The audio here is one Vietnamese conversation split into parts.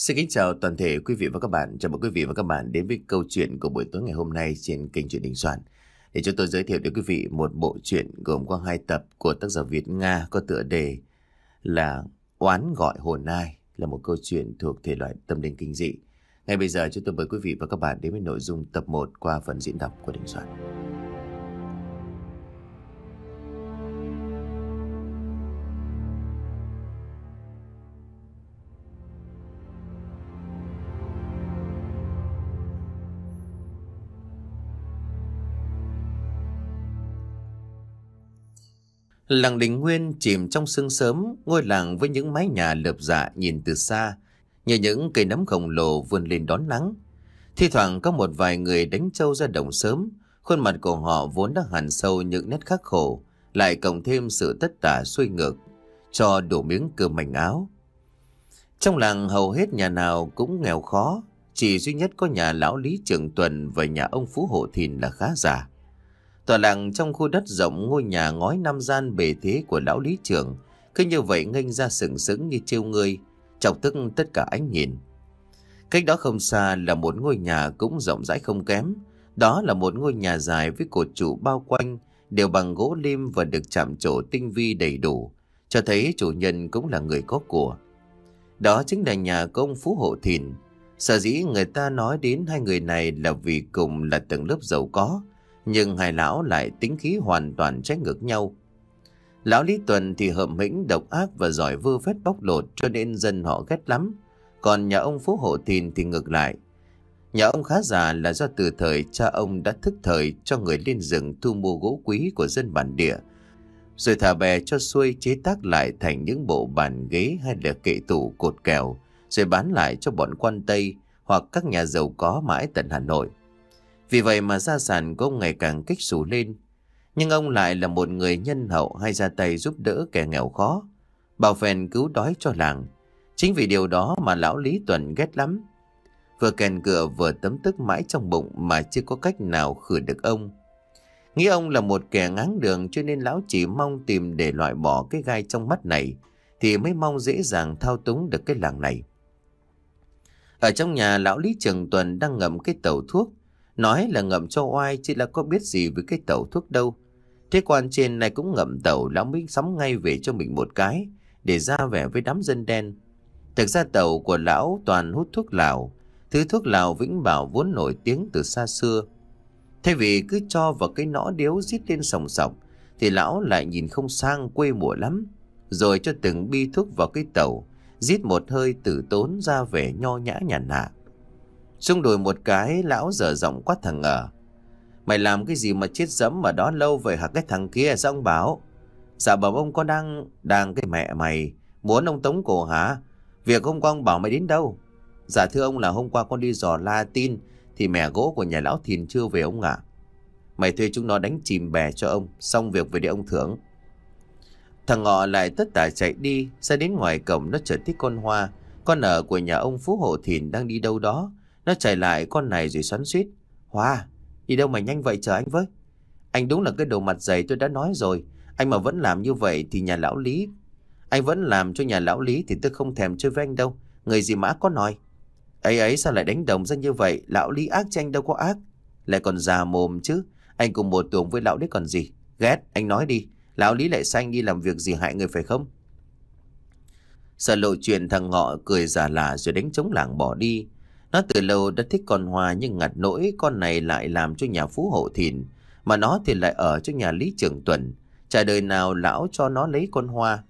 Xin kính chào toàn thể quý vị và các bạn. Chào mừng quý vị và các bạn đến với câu chuyện của buổi tối ngày hôm nay trên kênh truyện Đình Soạn. Để chúng tôi giới thiệu đến quý vị một bộ truyện gồm có hai tập của tác giả Việt Nga có tựa đề là Oán gọi hồn ai là một câu chuyện thuộc thể loại tâm linh kinh dị. Ngay bây giờ chúng tôi mời quý vị và các bạn đến với nội dung tập 1 qua phần diễn đọc của Đình Soạn. Làng đình nguyên chìm trong sương sớm, ngôi làng với những mái nhà lợp dạ nhìn từ xa, như những cây nấm khổng lồ vươn lên đón nắng. Thì thoảng có một vài người đánh trâu ra đồng sớm, khuôn mặt của họ vốn đã hẳn sâu những nét khắc khổ, lại cộng thêm sự tất tả xuôi ngược, cho đủ miếng cơm mảnh áo. Trong làng hầu hết nhà nào cũng nghèo khó, chỉ duy nhất có nhà lão Lý Trường Tuần và nhà ông Phú Hộ Thìn là khá giả. Tòa làng trong khu đất rộng ngôi nhà ngói năm gian bề thế của lão lý trưởng Cứ như vậy nghênh ra sừng sững như trêu người Chọc tức tất cả ánh nhìn Cách đó không xa là một ngôi nhà cũng rộng rãi không kém Đó là một ngôi nhà dài với cột trụ bao quanh Đều bằng gỗ lim và được chạm trổ tinh vi đầy đủ Cho thấy chủ nhân cũng là người có của Đó chính là nhà công Phú Hộ Thìn Sở dĩ người ta nói đến hai người này là vì cùng là tầng lớp giàu có nhưng hai lão lại tính khí hoàn toàn trái ngược nhau. Lão Lý Tuần thì hợm hĩnh độc ác và giỏi vơ vét bóc lột cho nên dân họ ghét lắm. Còn nhà ông Phú Hộ Thìn thì ngược lại. Nhà ông khá già là do từ thời cha ông đã thức thời cho người lên rừng thu mua gỗ quý của dân bản địa. Rồi thả bè cho xuôi chế tác lại thành những bộ bàn ghế hay là kệ tủ cột kèo. Rồi bán lại cho bọn quan Tây hoặc các nhà giàu có mãi tận Hà Nội. Vì vậy mà gia sản của ông ngày càng kích sủ lên. Nhưng ông lại là một người nhân hậu hay ra tay giúp đỡ kẻ nghèo khó, bảo phèn cứu đói cho làng. Chính vì điều đó mà lão Lý Tuần ghét lắm. Vừa kèn cửa vừa tấm tức mãi trong bụng mà chưa có cách nào khử được ông. Nghĩ ông là một kẻ ngáng đường cho nên lão chỉ mong tìm để loại bỏ cái gai trong mắt này thì mới mong dễ dàng thao túng được cái làng này. Ở trong nhà lão Lý Trường Tuần đang ngậm cái tàu thuốc Nói là ngậm cho oai chứ là có biết gì với cái tàu thuốc đâu. Thế quan trên này cũng ngậm tàu lão mới sắm ngay về cho mình một cái để ra vẻ với đám dân đen. Thực ra tàu của lão toàn hút thuốc lào. Thứ thuốc lào vĩnh bảo vốn nổi tiếng từ xa xưa. Thay vì cứ cho vào cái nõ điếu rít lên sòng sọc thì lão lại nhìn không sang quê mùa lắm. Rồi cho từng bi thuốc vào cái tàu, rít một hơi tử tốn ra vẻ nho nhã nhàn hạ. Xung đùi một cái, lão dở giọng quát thằng ở. Mày làm cái gì mà chết dẫm ở đó lâu vậy hả cái thằng kia sao ông bảo? Dạ bẩm ông có đang, đang cái mẹ mày, muốn ông tống cổ hả? Việc hôm qua ông bảo mày đến đâu? Dạ thưa ông là hôm qua con đi dò la tin thì mẹ gỗ của nhà lão thìn chưa về ông ạ. Mày thuê chúng nó đánh chìm bè cho ông, xong việc về để ông thưởng. Thằng ngọ lại tất tả chạy đi, ra đến ngoài cổng nó chở thích con hoa. Con ở của nhà ông Phú Hộ Thìn đang đi đâu đó, nó chạy lại con này rồi xoắn suýt. Hòa, đi đâu mà nhanh vậy chờ anh với. Anh đúng là cái đồ mặt dày tôi đã nói rồi. Anh mà vẫn làm như vậy thì nhà lão Lý... Anh vẫn làm cho nhà lão Lý thì tôi không thèm chơi với anh đâu. Người gì mã có nói. Ấy ấy sao lại đánh đồng ra như vậy? Lão Lý ác tranh đâu có ác. Lại còn già mồm chứ. Anh cùng một tuồng với lão đấy còn gì. Ghét, anh nói đi. Lão Lý lại xanh đi làm việc gì hại người phải không? Sợ lộ chuyện thằng ngọ cười giả lạ rồi đánh trống làng bỏ đi. Nó từ lâu đã thích con hoa nhưng ngặt nỗi con này lại làm cho nhà phú hộ thìn, mà nó thì lại ở cho nhà Lý Trường Tuần. chả đời nào lão cho nó lấy con Hoa.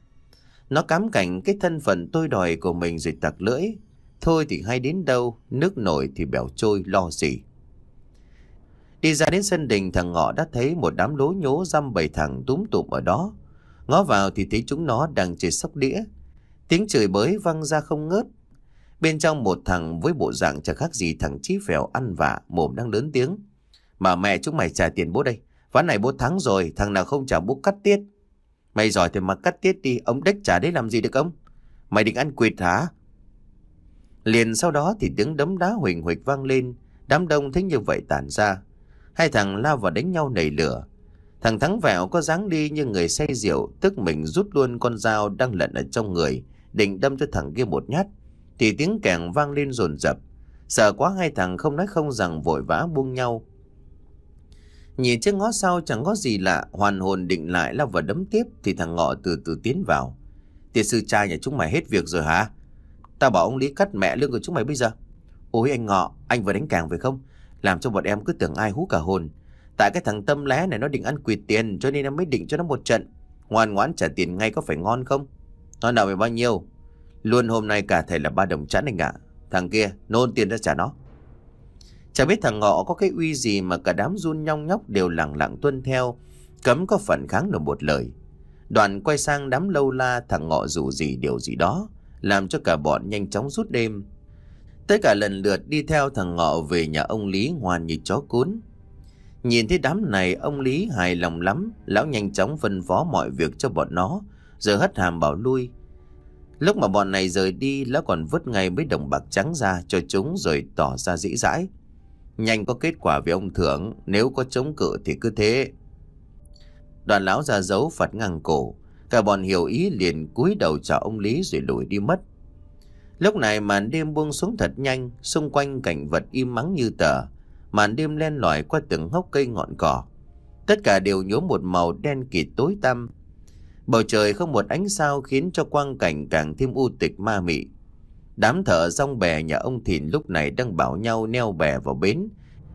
Nó cám cảnh cái thân phận tôi đòi của mình rồi tặc lưỡi. Thôi thì hay đến đâu, nước nổi thì bèo trôi lo gì. Đi ra đến sân đình thằng ngọ đã thấy một đám lố nhố răm bầy thằng túm tụm ở đó. Ngó vào thì thấy chúng nó đang chơi sóc đĩa. Tiếng chửi bới văng ra không ngớt. Bên trong một thằng với bộ dạng chẳng khác gì thằng chí phèo ăn vạ, mồm đang lớn tiếng. Mà mẹ chúng mày trả tiền bố đây. Ván này bố thắng rồi, thằng nào không trả bố cắt tiết. Mày giỏi thì mà cắt tiết đi, ông đếch trả đấy làm gì được ông? Mày định ăn quỵt hả? Liền sau đó thì tiếng đấm đá huỳnh huỳnh vang lên, đám đông thấy như vậy tản ra. Hai thằng lao vào đánh nhau nảy lửa. Thằng thắng vẹo có dáng đi như người say rượu, tức mình rút luôn con dao đang lận ở trong người, định đâm cho thằng kia một nhát thì tiếng kèn vang lên rồn rập. Sợ quá hai thằng không nói không rằng vội vã buông nhau. Nhìn chiếc ngõ sau chẳng có gì lạ, hoàn hồn định lại lao vào đấm tiếp thì thằng ngọ từ từ tiến vào. Tiệt sư trai nhà chúng mày hết việc rồi hả? Tao bảo ông Lý cắt mẹ lương của chúng mày bây giờ. Ôi anh ngọ, anh vừa đánh càng phải không? Làm cho bọn em cứ tưởng ai hú cả hồn. Tại cái thằng tâm lé này nó định ăn quỵt tiền cho nên em mới định cho nó một trận. Ngoan ngoãn trả tiền ngay có phải ngon không? Nó nợ mày bao nhiêu? Luôn hôm nay cả thầy là ba đồng chẵn anh ạ. Thằng kia, nôn tiền ra trả nó. Chả biết thằng họ có cái uy gì mà cả đám run nhong nhóc đều lặng lặng tuân theo, cấm có phản kháng được một lời. Đoàn quay sang đám lâu la thằng ngọ dù gì điều gì đó, làm cho cả bọn nhanh chóng rút đêm. Tới cả lần lượt đi theo thằng ngọ về nhà ông Lý ngoan như chó cún. Nhìn thấy đám này ông Lý hài lòng lắm, lão nhanh chóng phân phó mọi việc cho bọn nó, giờ hất hàm bảo lui. Lúc mà bọn này rời đi lão còn vứt ngay mấy đồng bạc trắng ra cho chúng rồi tỏ ra dĩ dãi. Nhanh có kết quả với ông thưởng, nếu có chống cự thì cứ thế. Đoàn lão ra dấu phạt ngang cổ, cả bọn hiểu ý liền cúi đầu chào ông Lý rồi lùi đi mất. Lúc này màn đêm buông xuống thật nhanh, xung quanh cảnh vật im mắng như tờ. Màn đêm len lỏi qua từng hốc cây ngọn cỏ. Tất cả đều nhuốm một màu đen kịt tối tăm, Bầu trời không một ánh sao khiến cho quang cảnh càng thêm u tịch ma mị. Đám thợ rong bè nhà ông Thìn lúc này đang bảo nhau neo bè vào bến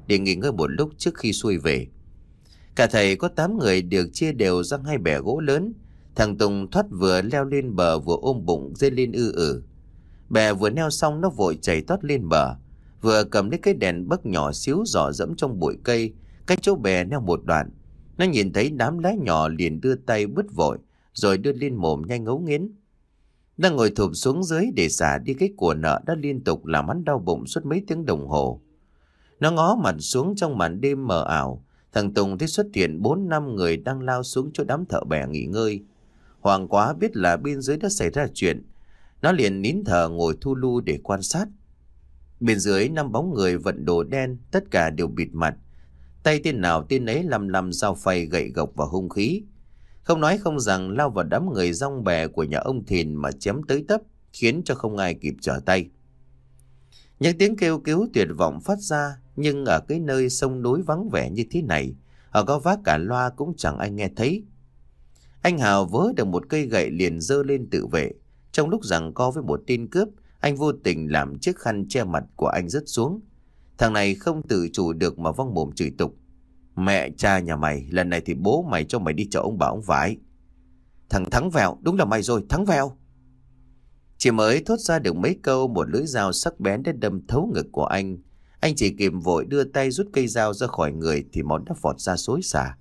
để nghỉ ngơi một lúc trước khi xuôi về. Cả thầy có 8 người được chia đều ra hai bè gỗ lớn. Thằng Tùng thoát vừa leo lên bờ vừa ôm bụng dê lên ư ử. Bè vừa neo xong nó vội chảy thoát lên bờ. Vừa cầm lấy cái đèn bấc nhỏ xíu giỏ dẫm trong bụi cây. Cách chỗ bè neo một đoạn. Nó nhìn thấy đám lá nhỏ liền đưa tay bứt vội rồi đưa lên mồm nhanh ngấu nghiến. Đang ngồi thụp xuống dưới để xả đi cái của nợ đã liên tục làm hắn đau bụng suốt mấy tiếng đồng hồ. Nó ngó mặt xuống trong màn đêm mờ ảo, thằng Tùng thấy xuất hiện 4 năm người đang lao xuống chỗ đám thợ bè nghỉ ngơi. Hoàng quá biết là bên dưới đã xảy ra chuyện, nó liền nín thở ngồi thu lu để quan sát. Bên dưới năm bóng người vận đồ đen, tất cả đều bịt mặt. Tay tên nào tên ấy lầm lầm dao phay gậy gộc và hung khí. Không nói không rằng lao vào đám người rong bè của nhà ông Thìn mà chém tới tấp, khiến cho không ai kịp trở tay. Những tiếng kêu cứu tuyệt vọng phát ra, nhưng ở cái nơi sông núi vắng vẻ như thế này, ở có vác cả loa cũng chẳng ai nghe thấy. Anh Hào vớ được một cây gậy liền dơ lên tự vệ. Trong lúc rằng co với một tin cướp, anh vô tình làm chiếc khăn che mặt của anh rớt xuống. Thằng này không tự chủ được mà vong mồm chửi tục. Mẹ cha nhà mày, lần này thì bố mày cho mày đi chợ ông bà ông vải. Thằng Thắng Vẹo, đúng là mày rồi, Thắng Vẹo. Chỉ mới thốt ra được mấy câu một lưỡi dao sắc bén đã đâm thấu ngực của anh. Anh chỉ kịp vội đưa tay rút cây dao ra khỏi người thì món đã vọt ra xối xả.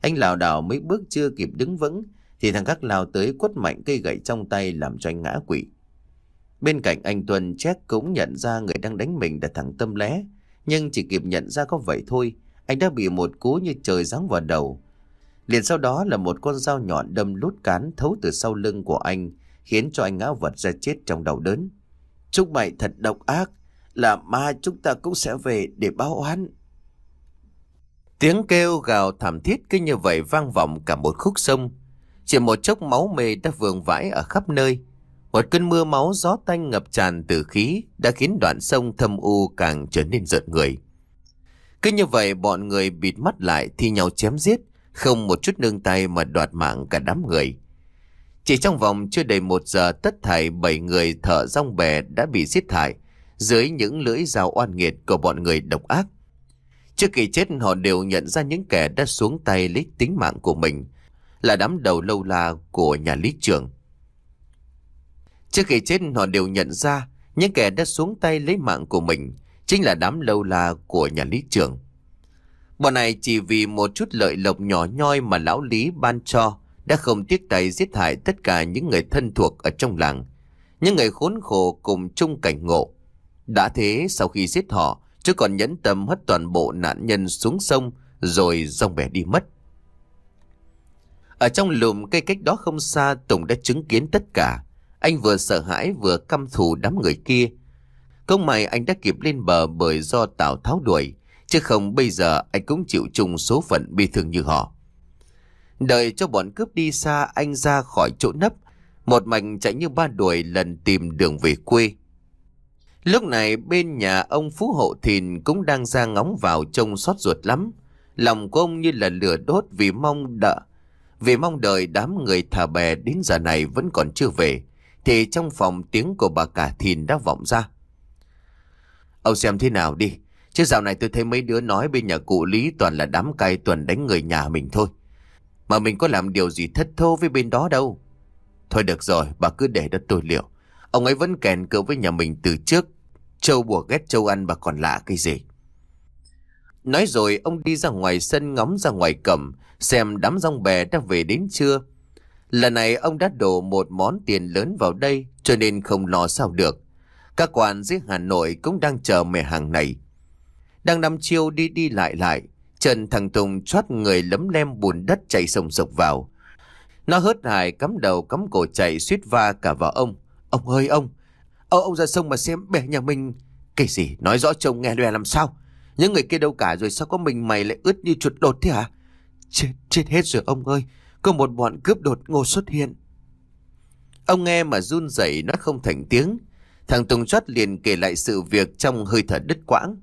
Anh lảo đảo mấy bước chưa kịp đứng vững thì thằng khắc lao tới quất mạnh cây gậy trong tay làm cho anh ngã quỵ. Bên cạnh anh Tuần Chết cũng nhận ra người đang đánh mình là thằng Tâm Lé, nhưng chỉ kịp nhận ra có vậy thôi anh đã bị một cú như trời giáng vào đầu. Liền sau đó là một con dao nhọn đâm lút cán thấu từ sau lưng của anh, khiến cho anh ngã vật ra chết trong đầu đớn. chúc mày thật độc ác, là ma chúng ta cũng sẽ về để báo oán. Tiếng kêu gào thảm thiết cứ như vậy vang vọng cả một khúc sông. Chỉ một chốc máu mê đã vương vãi ở khắp nơi. Một cơn mưa máu gió tanh ngập tràn từ khí đã khiến đoạn sông thâm u càng trở nên rợn người. Cứ như vậy bọn người bịt mắt lại thi nhau chém giết, không một chút nương tay mà đoạt mạng cả đám người. Chỉ trong vòng chưa đầy một giờ tất thảy bảy người thợ rong bè đã bị giết thải dưới những lưỡi dao oan nghiệt của bọn người độc ác. Trước khi chết họ đều nhận ra những kẻ đã xuống tay lấy tính mạng của mình là đám đầu lâu la của nhà lý trưởng. Trước khi chết họ đều nhận ra những kẻ đã xuống tay lấy mạng của mình chính là đám lâu la của nhà lý trưởng. Bọn này chỉ vì một chút lợi lộc nhỏ nhoi mà lão lý ban cho đã không tiếc tay giết hại tất cả những người thân thuộc ở trong làng, những người khốn khổ cùng chung cảnh ngộ. Đã thế sau khi giết họ, chứ còn nhẫn tâm hất toàn bộ nạn nhân xuống sông rồi dòng bẻ đi mất. Ở trong lùm cây cách đó không xa Tùng đã chứng kiến tất cả Anh vừa sợ hãi vừa căm thù đám người kia không may anh đã kịp lên bờ bởi do Tào tháo đuổi, chứ không bây giờ anh cũng chịu chung số phận bi thương như họ. Đợi cho bọn cướp đi xa anh ra khỏi chỗ nấp, một mảnh chạy như ba đuổi lần tìm đường về quê. Lúc này bên nhà ông Phú Hộ Thìn cũng đang ra ngóng vào trông xót ruột lắm. Lòng của ông như là lửa đốt vì mong đợi, vì mong đợi đám người thả bè đến giờ này vẫn còn chưa về, thì trong phòng tiếng của bà cả Thìn đã vọng ra. Ông xem thế nào đi. Chứ dạo này tôi thấy mấy đứa nói bên nhà cụ Lý toàn là đám cay tuần đánh người nhà mình thôi. Mà mình có làm điều gì thất thô với bên đó đâu. Thôi được rồi, bà cứ để đó tôi liệu. Ông ấy vẫn kèn cựa với nhà mình từ trước. Châu bùa ghét châu ăn bà còn lạ cái gì. Nói rồi ông đi ra ngoài sân ngóng ra ngoài cầm xem đám rong bè đã về đến chưa. Lần này ông đã đổ một món tiền lớn vào đây cho nên không lo sao được. Các quan dưới Hà Nội cũng đang chờ mẹ hàng này. Đang nằm chiêu đi đi lại lại, chân thằng Tùng chót người lấm lem bùn đất chạy sồng sộc vào. Nó hớt hải cắm đầu cắm cổ chạy suýt va cả vào ông. Ông ơi ông, ông, ông ra sông mà xem bè nhà mình. Cái gì nói rõ chồng nghe đòe làm sao? Những người kia đâu cả rồi sao có mình mày lại ướt như chuột đột thế hả? Chết, chết hết rồi ông ơi, có một bọn cướp đột ngô xuất hiện. Ông nghe mà run rẩy nó không thành tiếng. Thằng Tùng Chót liền kể lại sự việc trong hơi thở đứt quãng.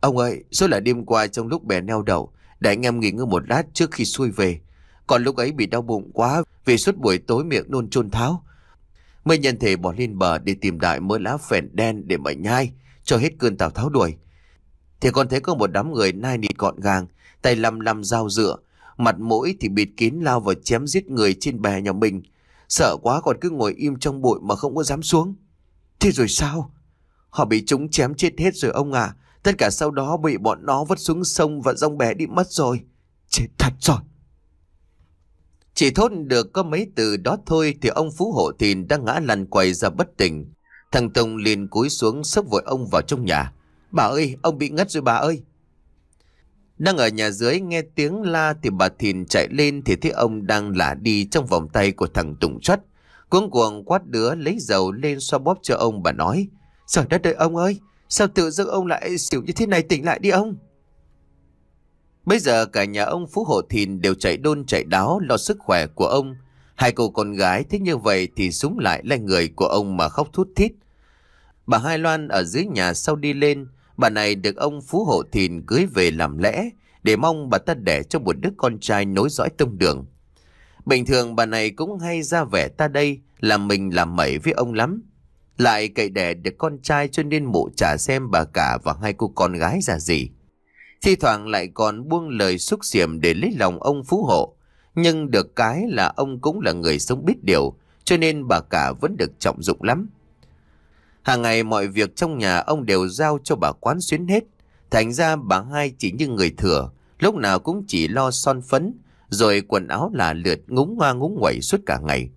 Ông ơi, số là đêm qua trong lúc bè neo đậu, để anh em nghỉ ngơi một lát trước khi xuôi về. Còn lúc ấy bị đau bụng quá vì suốt buổi tối miệng nôn trôn tháo. mới nhân thể bỏ lên bờ để tìm đại mớ lá phèn đen để mà nhai, cho hết cơn tào tháo đuổi. Thì còn thấy có một đám người nai nịt gọn gàng, tay lăm lăm dao dựa, mặt mũi thì bịt kín lao vào chém giết người trên bè nhà mình. Sợ quá còn cứ ngồi im trong bụi mà không có dám xuống. Thế rồi sao? Họ bị chúng chém chết hết rồi ông à. Tất cả sau đó bị bọn nó vứt xuống sông và rong bé đi mất rồi. Chết thật rồi. Chỉ thốt được có mấy từ đó thôi thì ông Phú Hộ Thìn đã ngã lăn quầy ra bất tỉnh. Thằng Tùng liền cúi xuống sốc vội ông vào trong nhà. Bà ơi, ông bị ngất rồi bà ơi. Đang ở nhà dưới nghe tiếng la thì bà Thìn chạy lên thì thấy ông đang lả đi trong vòng tay của thằng Tùng Chất. Cuống cuồng quát đứa lấy dầu lên xoa bóp cho ông bà nói. Trời đất ơi ông ơi, sao tự dưng ông lại xỉu như thế này tỉnh lại đi ông. Bây giờ cả nhà ông Phú Hộ Thìn đều chạy đôn chạy đáo lo sức khỏe của ông. Hai cô con gái thích như vậy thì súng lại lên người của ông mà khóc thút thít. Bà Hai Loan ở dưới nhà sau đi lên, bà này được ông Phú Hộ Thìn cưới về làm lẽ để mong bà ta đẻ cho một đứa con trai nối dõi tông đường. Bình thường bà này cũng hay ra vẻ ta đây là mình làm mẩy với ông lắm. Lại cậy đẻ được con trai cho nên mụ trả xem bà cả và hai cô con gái ra gì. Thi thoảng lại còn buông lời xúc xiểm để lấy lòng ông phú hộ. Nhưng được cái là ông cũng là người sống biết điều, cho nên bà cả vẫn được trọng dụng lắm. Hàng ngày mọi việc trong nhà ông đều giao cho bà quán xuyến hết. Thành ra bà hai chỉ như người thừa, lúc nào cũng chỉ lo son phấn, rồi quần áo là lượt ngúng hoa ngúng quẩy suốt cả ngày.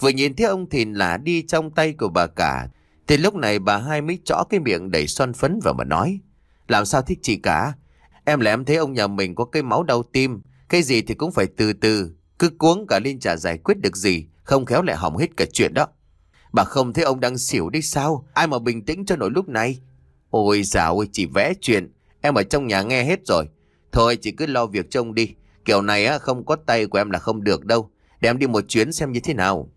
Vừa nhìn thấy ông Thìn là đi trong tay của bà cả, thì lúc này bà hai mới chõ cái miệng đầy son phấn và mà nói. Làm sao thích chị cả? Em là em thấy ông nhà mình có cái máu đau tim, cái gì thì cũng phải từ từ, cứ cuống cả lên chả giải quyết được gì, không khéo lại hỏng hết cả chuyện đó. Bà không thấy ông đang xỉu đi sao? Ai mà bình tĩnh cho nổi lúc này? Ôi dào ơi, chị vẽ chuyện, em ở trong nhà nghe hết rồi. Thôi chị cứ lo việc trông đi, Kiểu này á, không có tay của em là không được đâu. đem đi một chuyến xem như thế nào.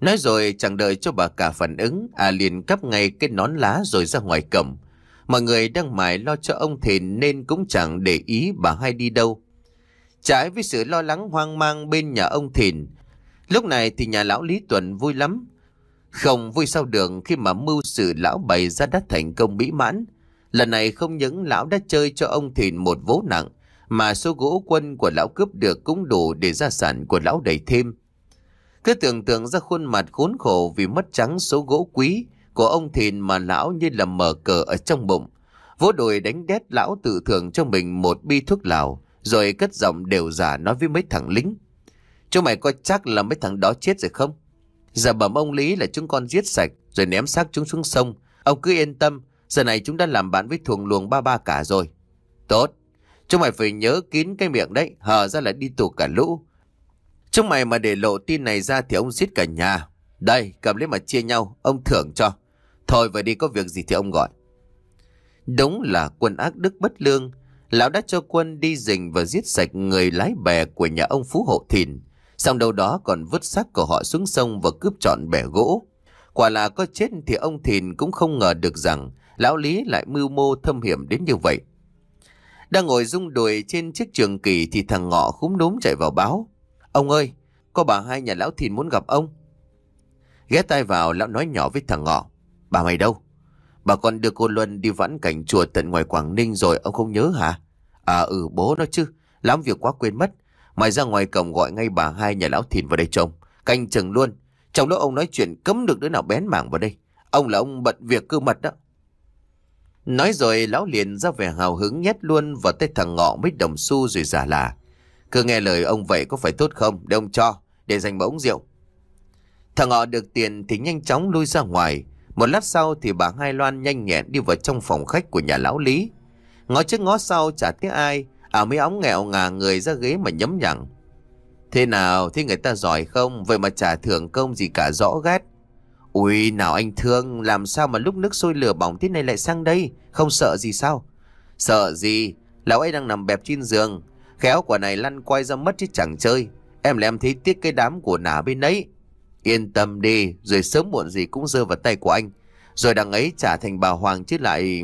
Nói rồi chẳng đợi cho bà cả phản ứng, à liền cắp ngay cái nón lá rồi ra ngoài cầm. Mọi người đang mải lo cho ông Thìn nên cũng chẳng để ý bà hai đi đâu. Trái với sự lo lắng hoang mang bên nhà ông Thìn, lúc này thì nhà lão Lý Tuần vui lắm. Không vui sao đường khi mà mưu sự lão bày ra đã thành công mỹ mãn. Lần này không những lão đã chơi cho ông Thìn một vố nặng, mà số gỗ quân của lão cướp được cũng đủ để gia sản của lão đầy thêm. Cứ tưởng tượng ra khuôn mặt khốn khổ vì mất trắng số gỗ quý của ông thìn mà lão như là mở cờ ở trong bụng. Vỗ đồi đánh đét lão tự thưởng cho mình một bi thuốc lào, rồi cất giọng đều giả nói với mấy thằng lính. Chúng mày có chắc là mấy thằng đó chết rồi không? Giờ bẩm ông Lý là chúng con giết sạch rồi ném xác chúng xuống sông. Ông cứ yên tâm, giờ này chúng đã làm bạn với thuồng luồng ba ba cả rồi. Tốt, Chúng mày phải nhớ kín cái miệng đấy, hờ ra là đi tù cả lũ. Chúng mày mà để lộ tin này ra thì ông giết cả nhà. Đây, cầm lấy mà chia nhau, ông thưởng cho. Thôi vậy đi có việc gì thì ông gọi. Đúng là quân ác đức bất lương. Lão đã cho quân đi rình và giết sạch người lái bè của nhà ông Phú Hộ Thìn. Xong đâu đó còn vứt xác của họ xuống sông và cướp trọn bè gỗ. Quả là có chết thì ông Thìn cũng không ngờ được rằng lão Lý lại mưu mô thâm hiểm đến như vậy. Đang ngồi rung đùi trên chiếc trường kỳ thì thằng ngọ khúm núm chạy vào báo. Ông ơi, có bà hai nhà lão thìn muốn gặp ông. Ghé tay vào lão nói nhỏ với thằng ngọ. Bà mày đâu? Bà con đưa cô Luân đi vãn cảnh chùa tận ngoài Quảng Ninh rồi ông không nhớ hả? À ừ bố nó chứ, lắm việc quá quên mất. Mày ra ngoài cổng gọi ngay bà hai nhà lão thìn vào đây trông. Canh chừng luôn. Trong lúc ông nói chuyện cấm được đứa nào bén mảng vào đây. Ông là ông bận việc cơ mật đó. Nói rồi lão liền ra vẻ hào hứng nhét luôn vào tay thằng ngọ mấy đồng xu rồi giả là. Cứ nghe lời ông vậy có phải tốt không? Để ông cho, để dành bỗng rượu. Thằng ngọ được tiền thì nhanh chóng lui ra ngoài. Một lát sau thì bà Hai Loan nhanh nhẹn đi vào trong phòng khách của nhà lão Lý. Ngó trước ngó sau chả thấy ai, ảo mấy ống nghèo ngà người ra ghế mà nhấm nhẳng. Thế nào, thế người ta giỏi không? Vậy mà trả thưởng công gì cả rõ ghét. Ui nào anh thương Làm sao mà lúc nước sôi lửa bỏng thế này lại sang đây Không sợ gì sao Sợ gì Lão ấy đang nằm bẹp trên giường Khéo quả này lăn quay ra mất chứ chẳng chơi Em lại em thấy tiếc cái đám của nả bên ấy Yên tâm đi Rồi sớm muộn gì cũng rơi vào tay của anh Rồi đằng ấy trả thành bà Hoàng chứ lại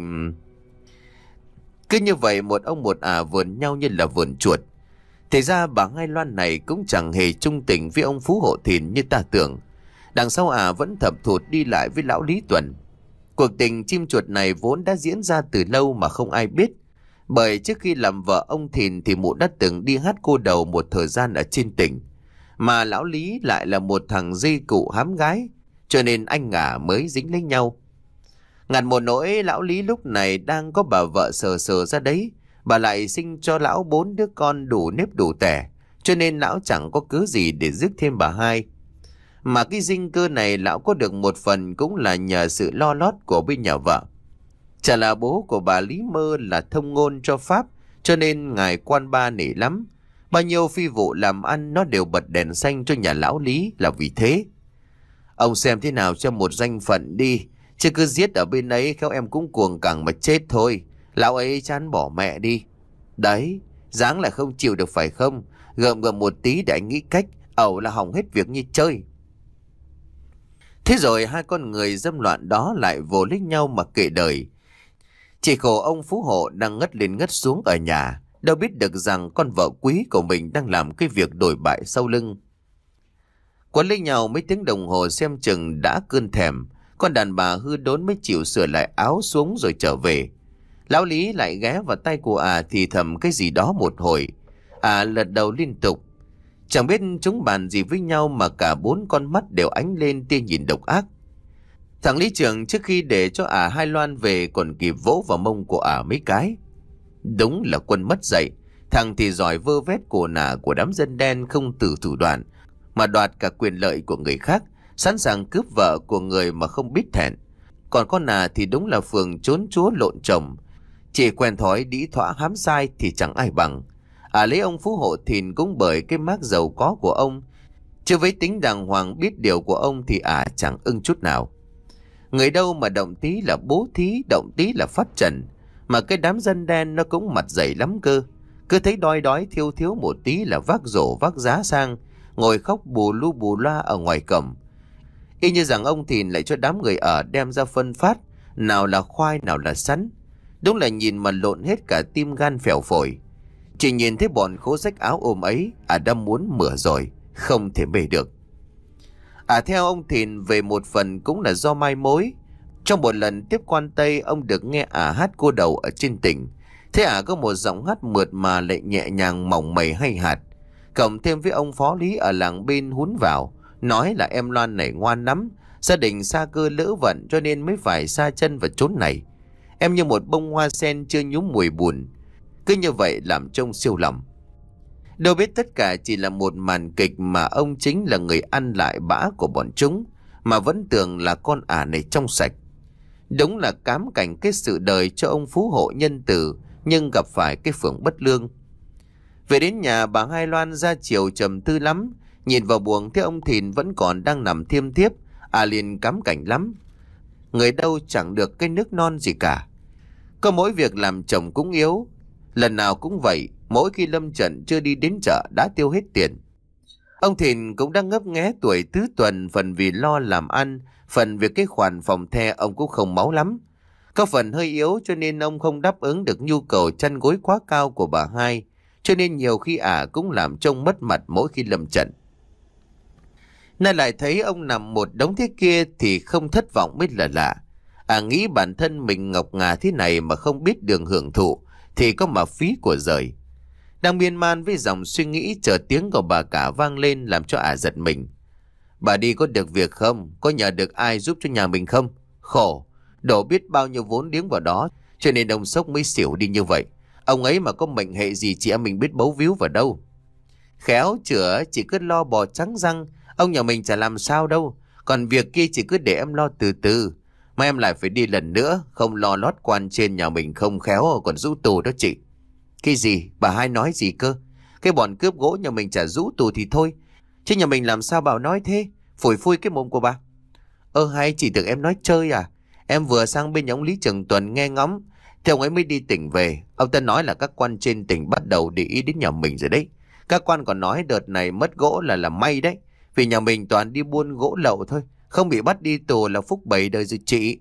Cứ như vậy một ông một ả à vườn nhau như là vườn chuột Thì ra bà Ngai Loan này cũng chẳng hề trung tình với ông Phú Hộ Thìn như ta tưởng Đằng sau ả à vẫn thập thụt đi lại với lão Lý Tuần. Cuộc tình chim chuột này vốn đã diễn ra từ lâu mà không ai biết. Bởi trước khi làm vợ ông Thìn thì mụ đã từng đi hát cô đầu một thời gian ở trên tỉnh. Mà lão Lý lại là một thằng di cụ hám gái, cho nên anh ngả mới dính lấy nhau. Ngặt một nỗi lão Lý lúc này đang có bà vợ sờ sờ ra đấy. Bà lại sinh cho lão bốn đứa con đủ nếp đủ tẻ, cho nên lão chẳng có cứ gì để giết thêm bà hai. Mà cái dinh cơ này lão có được một phần cũng là nhờ sự lo lót của bên nhà vợ. Chả là bố của bà Lý Mơ là thông ngôn cho Pháp, cho nên ngài quan ba nể lắm. Bao nhiêu phi vụ làm ăn nó đều bật đèn xanh cho nhà lão Lý là vì thế. Ông xem thế nào cho một danh phận đi, chứ cứ giết ở bên ấy khéo em cũng cuồng cẳng mà chết thôi. Lão ấy chán bỏ mẹ đi. Đấy, dáng là không chịu được phải không? Gợm gợm một tí để anh nghĩ cách, ẩu là hỏng hết việc như chơi. Thế rồi hai con người dâm loạn đó lại vô lích nhau mà kệ đời. Chỉ khổ ông Phú Hộ đang ngất lên ngất xuống ở nhà, đâu biết được rằng con vợ quý của mình đang làm cái việc đổi bại sau lưng. Quán lấy nhau mấy tiếng đồng hồ xem chừng đã cơn thèm, con đàn bà hư đốn mới chịu sửa lại áo xuống rồi trở về. Lão Lý lại ghé vào tay của à thì thầm cái gì đó một hồi. À lật đầu liên tục, Chẳng biết chúng bàn gì với nhau mà cả bốn con mắt đều ánh lên tia nhìn độc ác. Thằng Lý Trường trước khi để cho ả à Hai Loan về còn kịp vỗ vào mông của ả à mấy cái. Đúng là quân mất dạy, thằng thì giỏi vơ vét cổ nả của đám dân đen không từ thủ đoạn, mà đoạt cả quyền lợi của người khác, sẵn sàng cướp vợ của người mà không biết thẹn. Còn con nà thì đúng là phường trốn chúa lộn chồng, chỉ quen thói đĩ thỏa hám sai thì chẳng ai bằng. À lấy ông Phú Hộ Thìn cũng bởi cái mác giàu có của ông. Chứ với tính đàng hoàng biết điều của ông thì à chẳng ưng chút nào. Người đâu mà động tí là bố thí, động tí là phát trần. Mà cái đám dân đen nó cũng mặt dày lắm cơ. Cứ thấy đói đói thiếu thiếu một tí là vác rổ vác giá sang, ngồi khóc bù lu bù loa ở ngoài cổng. Y như rằng ông Thìn lại cho đám người ở đem ra phân phát, nào là khoai nào là sắn. Đúng là nhìn mà lộn hết cả tim gan phèo phổi. Chỉ nhìn thấy bọn khố rách áo ôm ấy ả à đã muốn mửa rồi Không thể bề được ả à, theo ông Thìn về một phần cũng là do mai mối Trong một lần tiếp quan Tây Ông được nghe ả hát cô đầu ở trên tỉnh Thế ả có một giọng hát mượt mà lại nhẹ nhàng mỏng mẩy hay hạt Cộng thêm với ông phó lý ở làng bên hún vào Nói là em Loan này ngoan lắm Gia đình xa cơ lỡ vận cho nên mới phải xa chân và chốn này Em như một bông hoa sen chưa nhúm mùi buồn cứ như vậy làm trông siêu lầm Đâu biết tất cả chỉ là một màn kịch mà ông chính là người ăn lại bã của bọn chúng Mà vẫn tưởng là con ả này trong sạch Đúng là cám cảnh cái sự đời cho ông phú hộ nhân tử Nhưng gặp phải cái phượng bất lương Về đến nhà bà Hai Loan ra chiều trầm tư lắm Nhìn vào buồng thấy ông Thìn vẫn còn đang nằm thiêm thiếp À liền cám cảnh lắm Người đâu chẳng được cái nước non gì cả Có mỗi việc làm chồng cũng yếu Lần nào cũng vậy, mỗi khi Lâm Trần chưa đi đến chợ đã tiêu hết tiền. Ông Thìn cũng đang ngấp nghé tuổi tứ tuần phần vì lo làm ăn, phần việc cái khoản phòng the ông cũng không máu lắm. Có phần hơi yếu cho nên ông không đáp ứng được nhu cầu chăn gối quá cao của bà hai, cho nên nhiều khi ả à cũng làm trông mất mặt mỗi khi lâm trận. Nay lại thấy ông nằm một đống thế kia thì không thất vọng mới là lạ. À nghĩ bản thân mình ngọc ngà thế này mà không biết đường hưởng thụ, thì có mà phí của rời. Đang miên man với dòng suy nghĩ chờ tiếng của bà cả vang lên làm cho ả giật mình. Bà đi có được việc không? Có nhờ được ai giúp cho nhà mình không? Khổ, đổ biết bao nhiêu vốn điếng vào đó cho nên ông sốc mới xỉu đi như vậy. Ông ấy mà có mệnh hệ gì chị em mình biết bấu víu vào đâu. Khéo chữa chỉ cứ lo bò trắng răng, ông nhà mình chả làm sao đâu. Còn việc kia chỉ cứ để em lo từ từ. Mai em lại phải đi lần nữa Không lo lót quan trên nhà mình không khéo Còn rũ tù đó chị Cái gì? Bà hai nói gì cơ? Cái bọn cướp gỗ nhà mình chả rũ tù thì thôi Chứ nhà mình làm sao bảo nói thế Phổi phui cái mồm của bà Ơ hay chỉ tưởng em nói chơi à Em vừa sang bên nhóm Lý Trường Tuần nghe ngóng theo ông ấy mới đi tỉnh về Ông ta nói là các quan trên tỉnh bắt đầu để ý đến nhà mình rồi đấy Các quan còn nói đợt này mất gỗ là là may đấy Vì nhà mình toàn đi buôn gỗ lậu thôi không bị bắt đi tù là phúc bảy đời rồi chị.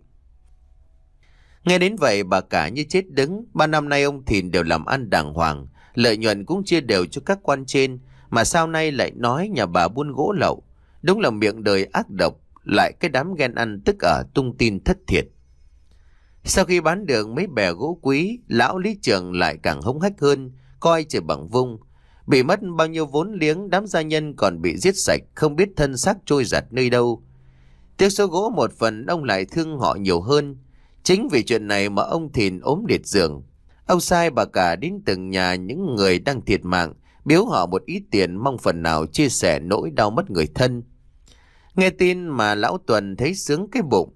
Nghe đến vậy bà cả như chết đứng. Ba năm nay ông Thìn đều làm ăn đàng hoàng. Lợi nhuận cũng chia đều cho các quan trên. Mà sau nay lại nói nhà bà buôn gỗ lậu. Đúng là miệng đời ác độc. Lại cái đám ghen ăn tức ở tung tin thất thiệt. Sau khi bán được mấy bè gỗ quý, lão lý trưởng lại càng hống hách hơn, coi trời bằng vung. Bị mất bao nhiêu vốn liếng, đám gia nhân còn bị giết sạch, không biết thân xác trôi giặt nơi đâu. Tiếc số gỗ một phần ông lại thương họ nhiều hơn. Chính vì chuyện này mà ông Thìn ốm liệt giường. Ông sai bà cả đến từng nhà những người đang thiệt mạng, biếu họ một ít tiền mong phần nào chia sẻ nỗi đau mất người thân. Nghe tin mà lão Tuần thấy sướng cái bụng.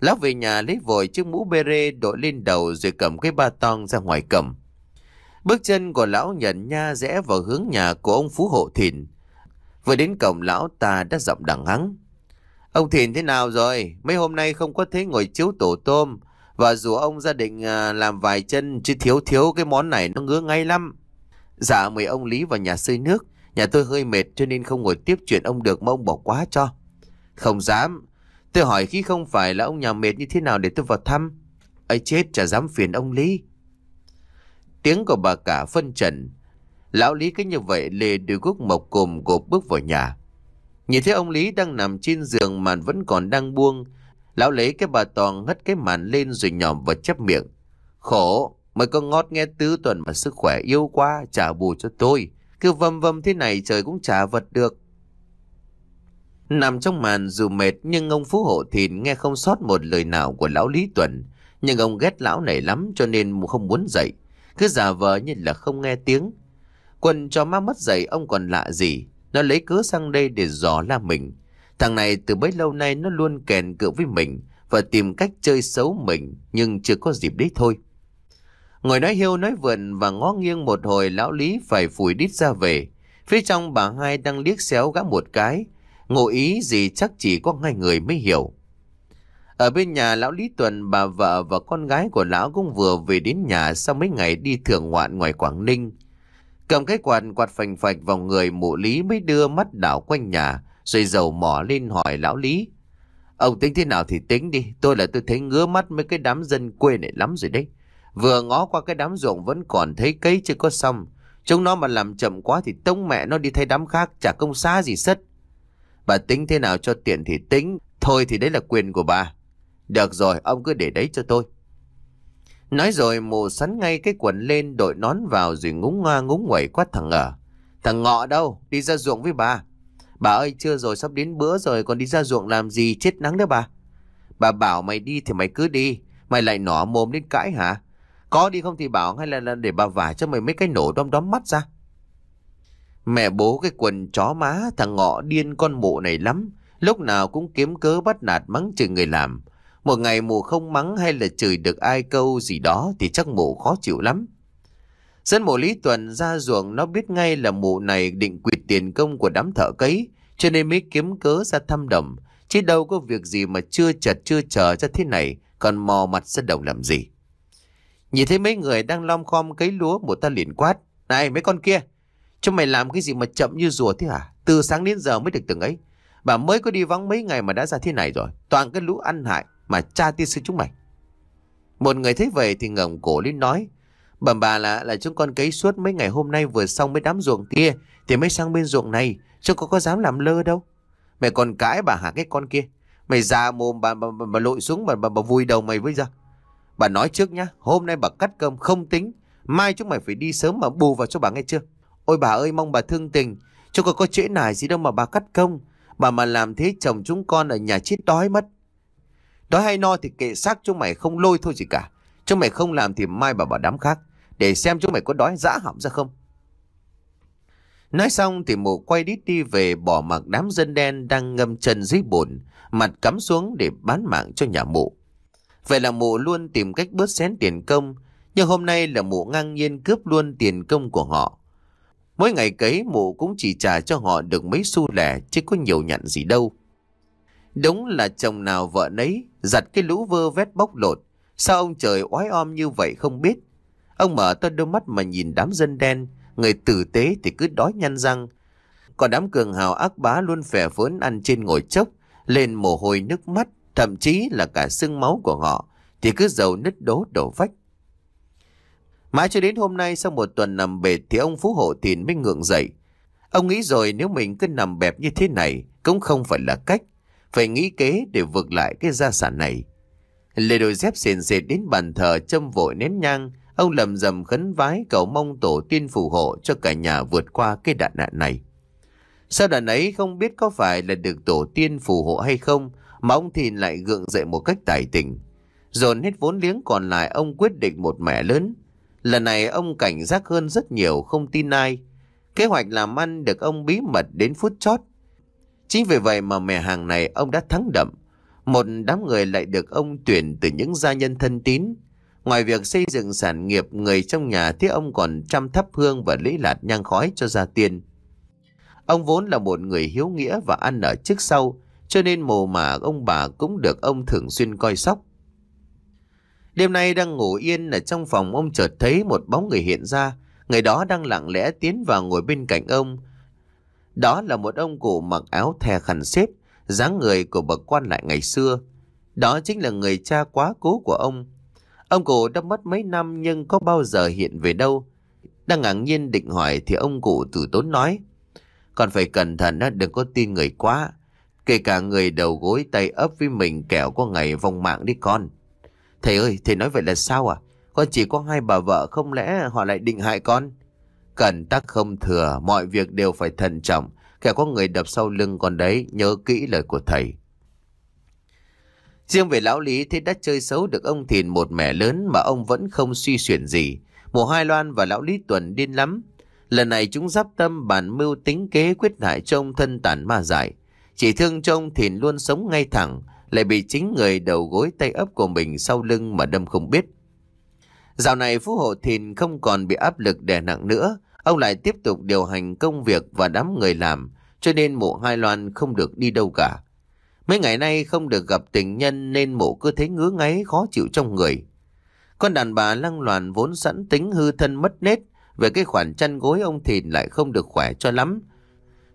Lão về nhà lấy vội chiếc mũ bê rê đội lên đầu rồi cầm cái ba tong ra ngoài cầm. Bước chân của lão nhận nha rẽ vào hướng nhà của ông Phú Hộ Thìn. Vừa đến cổng lão ta đã giọng đằng hắng. Ông Thìn thế nào rồi? Mấy hôm nay không có thấy ngồi chiếu tổ tôm. Và dù ông gia đình à, làm vài chân chứ thiếu thiếu cái món này nó ngứa ngay lắm. Dạ mời ông Lý vào nhà xơi nước. Nhà tôi hơi mệt cho nên không ngồi tiếp chuyện ông được mà ông bỏ quá cho. Không dám. Tôi hỏi khi không phải là ông nhà mệt như thế nào để tôi vào thăm. ấy chết chả dám phiền ông Lý. Tiếng của bà cả phân trần. Lão Lý cứ như vậy lê đưa gúc mộc cùm gộp bước vào nhà. Nhìn thấy ông Lý đang nằm trên giường màn vẫn còn đang buông. Lão lấy cái bà toàn hất cái màn lên rồi nhòm vào chép miệng. Khổ, mới có ngót nghe tứ tuần mà sức khỏe yếu quá, trả bù cho tôi. Cứ vầm vầm thế này trời cũng trả vật được. Nằm trong màn dù mệt nhưng ông Phú Hộ Thìn nghe không sót một lời nào của lão Lý Tuần. Nhưng ông ghét lão này lắm cho nên không muốn dậy. Cứ giả vờ như là không nghe tiếng. Quần cho má mất dậy ông còn lạ gì. Nó lấy cớ sang đây để dò la mình. Thằng này từ bấy lâu nay nó luôn kèn cựa với mình và tìm cách chơi xấu mình nhưng chưa có dịp đấy thôi. Ngồi nói hiêu nói vượn và ngó nghiêng một hồi lão lý phải phủi đít ra về. Phía trong bà hai đang liếc xéo gã một cái. Ngộ ý gì chắc chỉ có ngay người mới hiểu. Ở bên nhà lão Lý Tuần, bà vợ và con gái của lão cũng vừa về đến nhà sau mấy ngày đi thưởng ngoạn ngoài Quảng Ninh. Cầm cái quạt quạt phành phạch vào người mụ lý mới đưa mắt đảo quanh nhà, rồi dầu mỏ lên hỏi lão lý. Ông tính thế nào thì tính đi, tôi là tôi thấy ngứa mắt mấy cái đám dân quê này lắm rồi đấy. Vừa ngó qua cái đám ruộng vẫn còn thấy cấy chưa có xong. Chúng nó mà làm chậm quá thì tông mẹ nó đi thay đám khác chả công xá gì sất. Bà tính thế nào cho tiện thì tính, thôi thì đấy là quyền của bà. Được rồi, ông cứ để đấy cho tôi. Nói rồi mù sắn ngay cái quần lên đội nón vào rồi ngúng ngoa ngúng quẩy quát thằng ở. Thằng ngọ đâu? Đi ra ruộng với bà. Bà ơi chưa rồi sắp đến bữa rồi còn đi ra ruộng làm gì chết nắng đó bà. Bà bảo mày đi thì mày cứ đi. Mày lại nỏ mồm đến cãi hả? Có đi không thì bảo hay là, là để bà vả cho mày mấy cái nổ đom đóm mắt ra. Mẹ bố cái quần chó má thằng ngọ điên con mụ này lắm. Lúc nào cũng kiếm cớ bắt nạt mắng chừng người làm. Một ngày mụ không mắng hay là chửi được ai câu gì đó thì chắc mụ khó chịu lắm. Dân mộ Lý Tuần ra ruộng nó biết ngay là mụ này định quyệt tiền công của đám thợ cấy, cho nên mới kiếm cớ ra thăm đồng. Chứ đâu có việc gì mà chưa chật chưa chờ cho thế này, còn mò mặt sân đồng làm gì. Nhìn thấy mấy người đang lom khom cấy lúa một ta liền quát. Này mấy con kia, cho mày làm cái gì mà chậm như rùa thế hả? Từ sáng đến giờ mới được từng ấy. Bà mới có đi vắng mấy ngày mà đã ra thế này rồi. Toàn cái lũ ăn hại, mà cha tiên sư chúng mày. Một người thấy vậy thì ngẩng cổ lên nói. Bẩm bà là là chúng con cấy suốt mấy ngày hôm nay vừa xong mấy đám ruộng kia thì mới sang bên ruộng này. Chúng con có dám làm lơ đâu. Mày còn cãi bà hả cái con kia. Mày ra mồm bà, bà, bà, bà lội xuống bà, bà, bà vui đầu mày với ra. Bà nói trước nhá, hôm nay bà cắt cơm không tính. Mai chúng mày phải đi sớm mà bù vào cho bà nghe chưa. Ôi bà ơi mong bà thương tình. Chúng con có chuyện nải gì đâu mà bà cắt công. Bà mà làm thế chồng chúng con ở nhà chết đói mất. Đói hay no thì kệ xác chúng mày không lôi thôi gì cả. Chúng mày không làm thì mai bảo bảo đám khác. Để xem chúng mày có đói dã hỏng ra không. Nói xong thì mụ quay đít đi về bỏ mặc đám dân đen đang ngâm chân dưới bồn, mặt cắm xuống để bán mạng cho nhà mụ. Vậy là mụ luôn tìm cách bớt xén tiền công, nhưng hôm nay là mụ ngang nhiên cướp luôn tiền công của họ. Mỗi ngày cấy mụ cũng chỉ trả cho họ được mấy xu lẻ chứ có nhiều nhận gì đâu. Đúng là chồng nào vợ nấy, giặt cái lũ vơ vét bóc lột. Sao ông trời oái om như vậy không biết? Ông mở to đôi mắt mà nhìn đám dân đen, người tử tế thì cứ đói nhăn răng. Còn đám cường hào ác bá luôn phè vớn ăn trên ngồi chốc, lên mồ hôi nước mắt, thậm chí là cả sưng máu của họ, thì cứ dầu nứt đố đổ vách. Mãi cho đến hôm nay sau một tuần nằm bệt thì ông Phú Hộ Thìn mới ngượng dậy. Ông nghĩ rồi nếu mình cứ nằm bẹp như thế này cũng không phải là cách phải nghĩ kế để vực lại cái gia sản này. Lê đôi dép sền sệt đến bàn thờ châm vội nén nhang, ông lầm rầm khấn vái cầu mong tổ tiên phù hộ cho cả nhà vượt qua cái đại nạn này. Sau đàn ấy không biết có phải là được tổ tiên phù hộ hay không mà ông Thìn lại gượng dậy một cách tài tình. Dồn hết vốn liếng còn lại ông quyết định một mẻ lớn. Lần này ông cảnh giác hơn rất nhiều không tin ai. Kế hoạch làm ăn được ông bí mật đến phút chót Chính vì vậy mà mẹ hàng này ông đã thắng đậm. Một đám người lại được ông tuyển từ những gia nhân thân tín. Ngoài việc xây dựng sản nghiệp, người trong nhà thì ông còn chăm thắp hương và lễ lạt nhang khói cho gia tiên. Ông vốn là một người hiếu nghĩa và ăn ở trước sau, cho nên mồ mà ông bà cũng được ông thường xuyên coi sóc. Đêm nay đang ngủ yên ở trong phòng ông chợt thấy một bóng người hiện ra, người đó đang lặng lẽ tiến vào ngồi bên cạnh ông, đó là một ông cụ mặc áo thè khăn xếp, dáng người của bậc quan lại ngày xưa. Đó chính là người cha quá cố của ông. Ông cụ đã mất mấy năm nhưng có bao giờ hiện về đâu. Đang ngạc nhiên định hỏi thì ông cụ từ tốn nói. Còn phải cẩn thận đừng có tin người quá. Kể cả người đầu gối tay ấp với mình kẻo có ngày vong mạng đi con. Thầy ơi, thầy nói vậy là sao à? Con chỉ có hai bà vợ không lẽ họ lại định hại con? cần tắc không thừa, mọi việc đều phải thận trọng. Kẻ có người đập sau lưng còn đấy, nhớ kỹ lời của thầy. Riêng về lão Lý thế đã chơi xấu được ông Thìn một mẻ lớn mà ông vẫn không suy xuyển gì. Mùa Hai Loan và lão Lý Tuần điên lắm. Lần này chúng giáp tâm bàn mưu tính kế quyết đại trông thân tàn ma giải. Chỉ thương trông ông Thìn luôn sống ngay thẳng, lại bị chính người đầu gối tay ấp của mình sau lưng mà đâm không biết. Dạo này phú hộ Thìn không còn bị áp lực đè nặng nữa, Ông lại tiếp tục điều hành công việc và đám người làm, cho nên mụ Hai Loan không được đi đâu cả. Mấy ngày nay không được gặp tình nhân nên mụ cứ thấy ngứa ngáy khó chịu trong người. Con đàn bà lăng loàn vốn sẵn tính hư thân mất nết, về cái khoản chăn gối ông thịt lại không được khỏe cho lắm.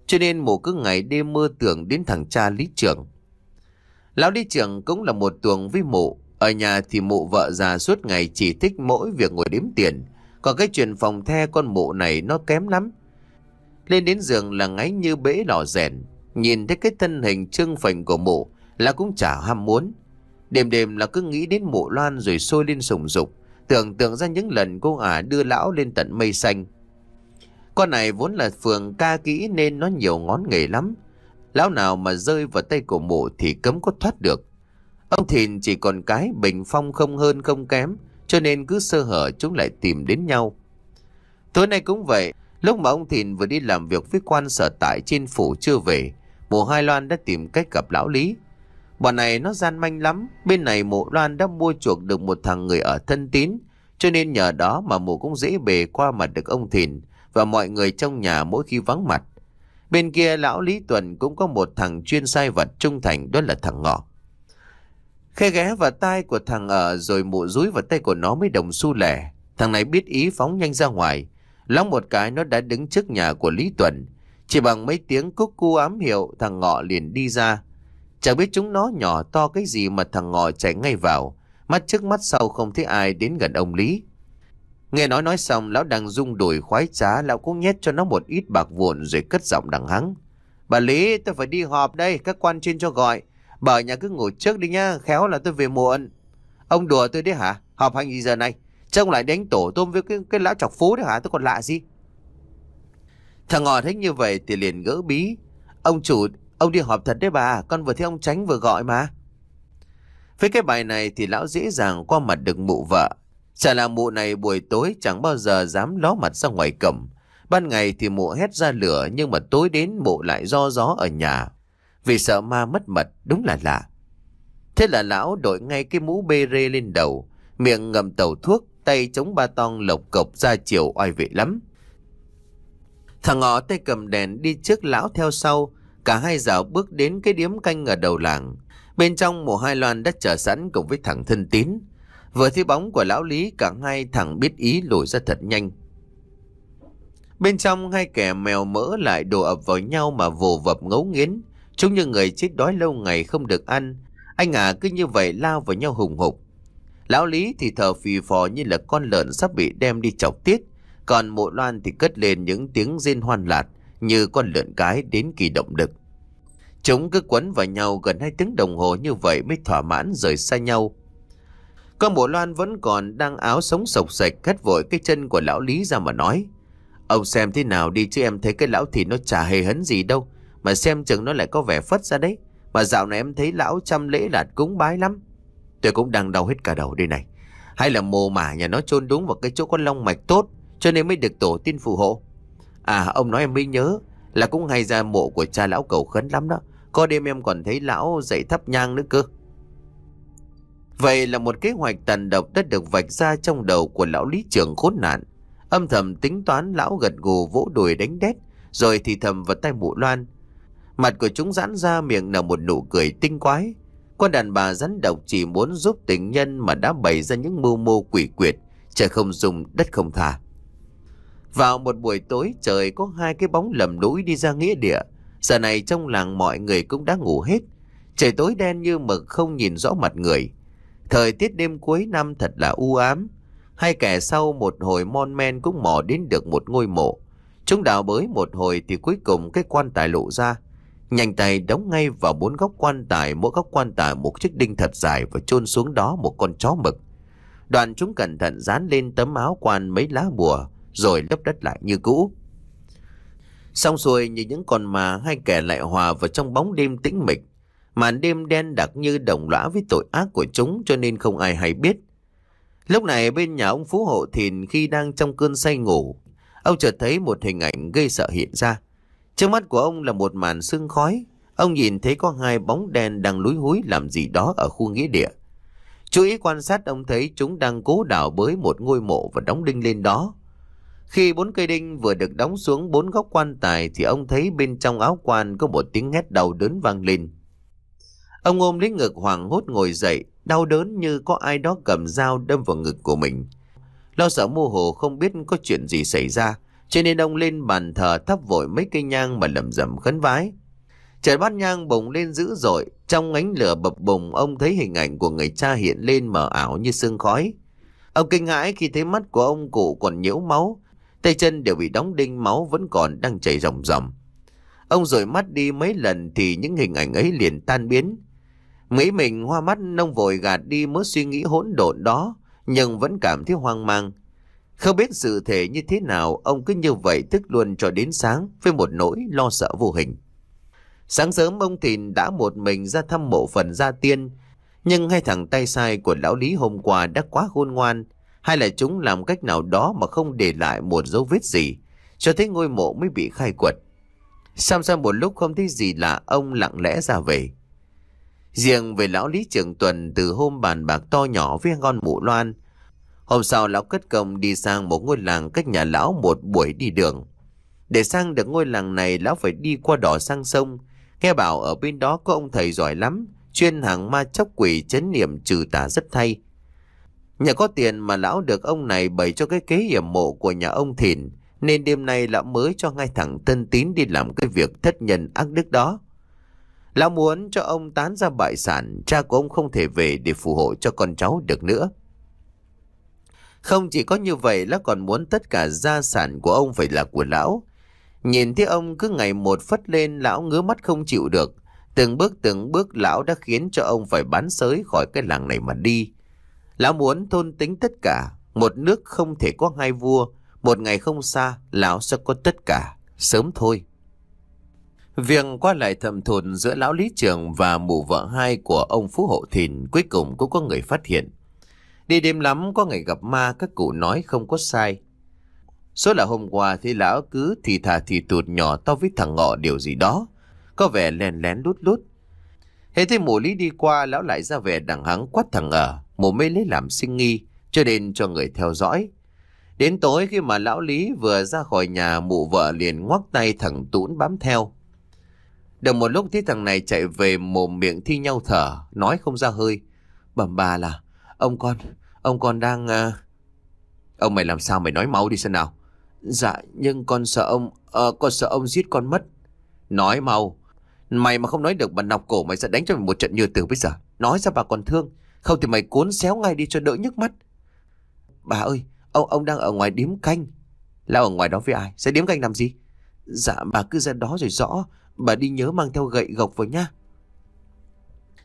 Cho nên mụ cứ ngày đêm mơ tưởng đến thằng cha Lý trưởng. Lão Lý trưởng cũng là một tuồng với mụ, ở nhà thì mụ vợ già suốt ngày chỉ thích mỗi việc ngồi đếm tiền, còn cái chuyện phòng the con mụ này nó kém lắm. Lên đến giường là ngáy như bể đỏ rèn. Nhìn thấy cái thân hình trương phình của mụ là cũng chả ham muốn. Đêm đêm là cứ nghĩ đến mụ loan rồi sôi lên sùng dục. Tưởng tượng ra những lần cô ả à đưa lão lên tận mây xanh. Con này vốn là phường ca kỹ nên nó nhiều ngón nghề lắm. Lão nào mà rơi vào tay của mụ thì cấm có thoát được. Ông Thìn chỉ còn cái bình phong không hơn không kém cho nên cứ sơ hở chúng lại tìm đến nhau. Tối nay cũng vậy, lúc mà ông Thìn vừa đi làm việc với quan sở tại trên phủ chưa về, mụ Hai Loan đã tìm cách gặp lão Lý. Bọn này nó gian manh lắm, bên này mụ Loan đã mua chuộc được một thằng người ở thân tín, cho nên nhờ đó mà mụ cũng dễ bề qua mặt được ông Thìn và mọi người trong nhà mỗi khi vắng mặt. Bên kia lão Lý Tuần cũng có một thằng chuyên sai vật trung thành đó là thằng Ngọ khe ghé vào tai của thằng ở rồi mụ rúi vào tay của nó mới đồng xu lẻ. Thằng này biết ý phóng nhanh ra ngoài. Lóng một cái nó đã đứng trước nhà của Lý Tuần. Chỉ bằng mấy tiếng cúc cu ám hiệu thằng ngọ liền đi ra. Chẳng biết chúng nó nhỏ to cái gì mà thằng ngọ chạy ngay vào. Mắt trước mắt sau không thấy ai đến gần ông Lý. Nghe nói nói xong lão đang rung đuổi khoái trá lão cũng nhét cho nó một ít bạc vụn rồi cất giọng đằng hắng. Bà Lý tôi phải đi họp đây các quan trên cho gọi bà ở nhà cứ ngủ trước đi nha, khéo là tôi về muộn. Ông đùa tôi đấy hả? Họp hành gì giờ này? Trông lại đánh tổ tôm với cái, cái lão chọc phú đấy hả? Tôi còn lạ gì? Thằng ngò thấy như vậy thì liền gỡ bí. Ông chủ, ông đi họp thật đấy bà, con vừa thấy ông tránh vừa gọi mà. Với cái bài này thì lão dễ dàng qua mặt được mụ vợ. Chả là mụ này buổi tối chẳng bao giờ dám ló mặt ra ngoài cổng. Ban ngày thì mụ hét ra lửa nhưng mà tối đến mụ lại do gió ở nhà. Vì sợ ma mất mật đúng là lạ Thế là lão đội ngay cái mũ bê rê lên đầu Miệng ngậm tẩu thuốc Tay chống ba tong lộc cộc ra chiều oai vệ lắm Thằng ngọ tay cầm đèn đi trước lão theo sau Cả hai dạo bước đến cái điếm canh ở đầu làng Bên trong mùa hai loan đã chờ sẵn cùng với thằng thân tín Vừa thấy bóng của lão Lý cả hai thằng biết ý lùi ra thật nhanh Bên trong hai kẻ mèo mỡ lại đồ ập vào nhau mà vồ vập ngấu nghiến Chúng như người chết đói lâu ngày không được ăn. Anh à cứ như vậy lao vào nhau hùng hục. Lão Lý thì thở phì phò như là con lợn sắp bị đem đi chọc tiết. Còn mộ loan thì cất lên những tiếng rên hoan lạt như con lợn cái đến kỳ động đực. Chúng cứ quấn vào nhau gần hai tiếng đồng hồ như vậy mới thỏa mãn rời xa nhau. Con mộ loan vẫn còn đang áo sống sộc sạch cắt vội cái chân của lão Lý ra mà nói. Ông xem thế nào đi chứ em thấy cái lão thì nó chả hề hấn gì đâu. Mà xem chừng nó lại có vẻ phất ra đấy Mà dạo này em thấy lão chăm lễ đạt cúng bái lắm Tôi cũng đang đau hết cả đầu đây này Hay là mồ mả nhà nó chôn đúng vào cái chỗ có long mạch tốt Cho nên mới được tổ tiên phù hộ À ông nói em mới nhớ Là cũng hay ra mộ của cha lão cầu khấn lắm đó Có đêm em còn thấy lão dậy thắp nhang nữa cơ Vậy là một kế hoạch tàn độc đã được vạch ra trong đầu của lão lý trưởng khốn nạn. Âm thầm tính toán lão gật gù vỗ đùi đánh đét, rồi thì thầm vào tay mụ loan. Mặt của chúng giãn ra miệng nở một nụ cười tinh quái. Con đàn bà rắn độc chỉ muốn giúp tình nhân mà đã bày ra những mưu mô quỷ quyệt, trời không dùng đất không thả. Vào một buổi tối trời có hai cái bóng lầm lũi đi ra nghĩa địa. Giờ này trong làng mọi người cũng đã ngủ hết. Trời tối đen như mực không nhìn rõ mặt người. Thời tiết đêm cuối năm thật là u ám. Hai kẻ sau một hồi mon men cũng mò đến được một ngôi mộ. Chúng đào bới một hồi thì cuối cùng cái quan tài lộ ra. Nhanh tay đóng ngay vào bốn góc quan tài, mỗi góc quan tài một chiếc đinh thật dài và chôn xuống đó một con chó mực. Đoàn chúng cẩn thận dán lên tấm áo quan mấy lá bùa, rồi lấp đất lại như cũ. Xong xuôi như những con mà hai kẻ lại hòa vào trong bóng đêm tĩnh mịch. Màn đêm đen đặc như đồng lõa với tội ác của chúng cho nên không ai hay biết. Lúc này bên nhà ông Phú Hộ Thìn khi đang trong cơn say ngủ, ông chợt thấy một hình ảnh gây sợ hiện ra. Trước mắt của ông là một màn sương khói. Ông nhìn thấy có hai bóng đen đang lúi húi làm gì đó ở khu nghĩa địa. Chú ý quan sát ông thấy chúng đang cố đào bới một ngôi mộ và đóng đinh lên đó. Khi bốn cây đinh vừa được đóng xuống bốn góc quan tài thì ông thấy bên trong áo quan có một tiếng hét đau đớn vang lên. Ông ôm lấy ngực hoảng hốt ngồi dậy, đau đớn như có ai đó cầm dao đâm vào ngực của mình. Lo sợ mô hồ không biết có chuyện gì xảy ra, cho nên ông lên bàn thờ thắp vội mấy cây nhang mà lầm rầm khấn vái. Trời bát nhang bùng lên dữ dội, trong ánh lửa bập bùng ông thấy hình ảnh của người cha hiện lên mờ ảo như sương khói. Ông kinh hãi khi thấy mắt của ông cụ còn nhiễu máu, tay chân đều bị đóng đinh máu vẫn còn đang chảy ròng ròng. Ông rồi mắt đi mấy lần thì những hình ảnh ấy liền tan biến. Mấy mình hoa mắt nông vội gạt đi mớ suy nghĩ hỗn độn đó, nhưng vẫn cảm thấy hoang mang. Không biết sự thể như thế nào, ông cứ như vậy thức luôn cho đến sáng với một nỗi lo sợ vô hình. Sáng sớm ông Thìn đã một mình ra thăm mộ phần gia tiên, nhưng hai thằng tay sai của lão Lý hôm qua đã quá khôn ngoan, hay là chúng làm cách nào đó mà không để lại một dấu vết gì, cho thấy ngôi mộ mới bị khai quật. Sam Sam một lúc không thấy gì lạ, ông lặng lẽ ra về. Riêng về lão Lý Trường Tuần từ hôm bàn bạc to nhỏ với con mụ loan, Hôm sau lão cất công đi sang một ngôi làng cách nhà lão một buổi đi đường. Để sang được ngôi làng này lão phải đi qua đỏ sang sông. Nghe bảo ở bên đó có ông thầy giỏi lắm, chuyên hàng ma chóc quỷ chấn niệm trừ tà rất thay. Nhà có tiền mà lão được ông này bày cho cái kế hiểm mộ của nhà ông Thìn, nên đêm nay lão mới cho ngay thẳng tân tín đi làm cái việc thất nhân ác đức đó. Lão muốn cho ông tán ra bại sản, cha của ông không thể về để phù hộ cho con cháu được nữa. Không chỉ có như vậy, lão còn muốn tất cả gia sản của ông phải là của lão. Nhìn thấy ông cứ ngày một phất lên, lão ngứa mắt không chịu được. Từng bước từng bước lão đã khiến cho ông phải bán sới khỏi cái làng này mà đi. Lão muốn thôn tính tất cả, một nước không thể có hai vua, một ngày không xa, lão sẽ có tất cả, sớm thôi. Việc qua lại thầm thùn giữa lão lý trường và mụ vợ hai của ông Phú Hộ Thìn cuối cùng cũng có người phát hiện. Đi đêm lắm có ngày gặp ma các cụ nói không có sai. Số là hôm qua thì lão cứ thì thà thì tụt nhỏ to với thằng ngọ điều gì đó. Có vẻ lén lén lút lút. Thế thế mùa lý đi qua lão lại ra về đằng hắng quát thằng ở. Mùa mê lấy làm sinh nghi cho nên cho người theo dõi. Đến tối khi mà lão Lý vừa ra khỏi nhà mụ vợ liền ngoắc tay thằng Tũn bám theo. Được một lúc thấy thằng này chạy về mồm miệng thi nhau thở, nói không ra hơi. Bẩm bà là, ông con, Ông còn đang... Uh... Ông mày làm sao mày nói mau đi sao nào. Dạ, nhưng con sợ ông... Uh, con sợ ông giết con mất. Nói mau. Mày mà không nói được bà nọc cổ mày sẽ đánh cho mày một trận như từ bây giờ. Nói ra bà còn thương. Không thì mày cuốn xéo ngay đi cho đỡ nhức mắt. Bà ơi, ông ông đang ở ngoài điếm canh. Là ở ngoài đó với ai? Sẽ điếm canh làm gì? Dạ, bà cứ ra đó rồi rõ. Bà đi nhớ mang theo gậy gộc với nhá.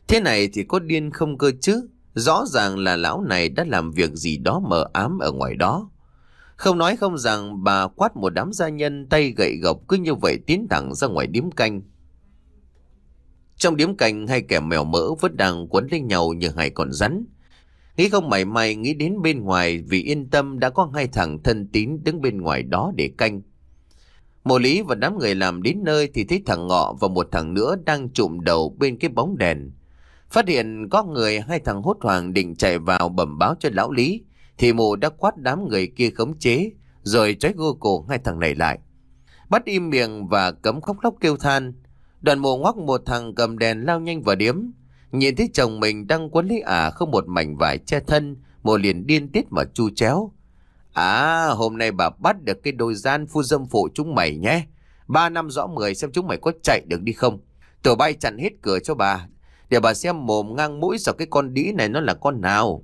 Thế này thì có điên không cơ chứ? Rõ ràng là lão này đã làm việc gì đó mờ ám ở ngoài đó. Không nói không rằng bà quát một đám gia nhân tay gậy gộc cứ như vậy tiến thẳng ra ngoài điếm canh. Trong điếm canh hai kẻ mèo mỡ vẫn đang quấn lên nhau như hai con rắn. Nghĩ không mảy may nghĩ đến bên ngoài vì yên tâm đã có hai thằng thân tín đứng bên ngoài đó để canh. Mộ lý và đám người làm đến nơi thì thấy thằng ngọ và một thằng nữa đang trụm đầu bên cái bóng đèn. Phát hiện có người hai thằng hốt hoảng định chạy vào bẩm báo cho lão Lý Thì mụ đã quát đám người kia khống chế Rồi trói gô cổ hai thằng này lại Bắt im miệng và cấm khóc lóc kêu than Đoàn mụ ngoắc một thằng cầm đèn lao nhanh vào điếm Nhìn thấy chồng mình đang quấn lấy ả à không một mảnh vải che thân Mụ liền điên tiết mà chu chéo À hôm nay bà bắt được cái đôi gian phu dâm phụ chúng mày nhé Ba năm rõ mười xem chúng mày có chạy được đi không Tờ bay chặn hết cửa cho bà để bà xem mồm ngang mũi sợ cái con đĩ này nó là con nào.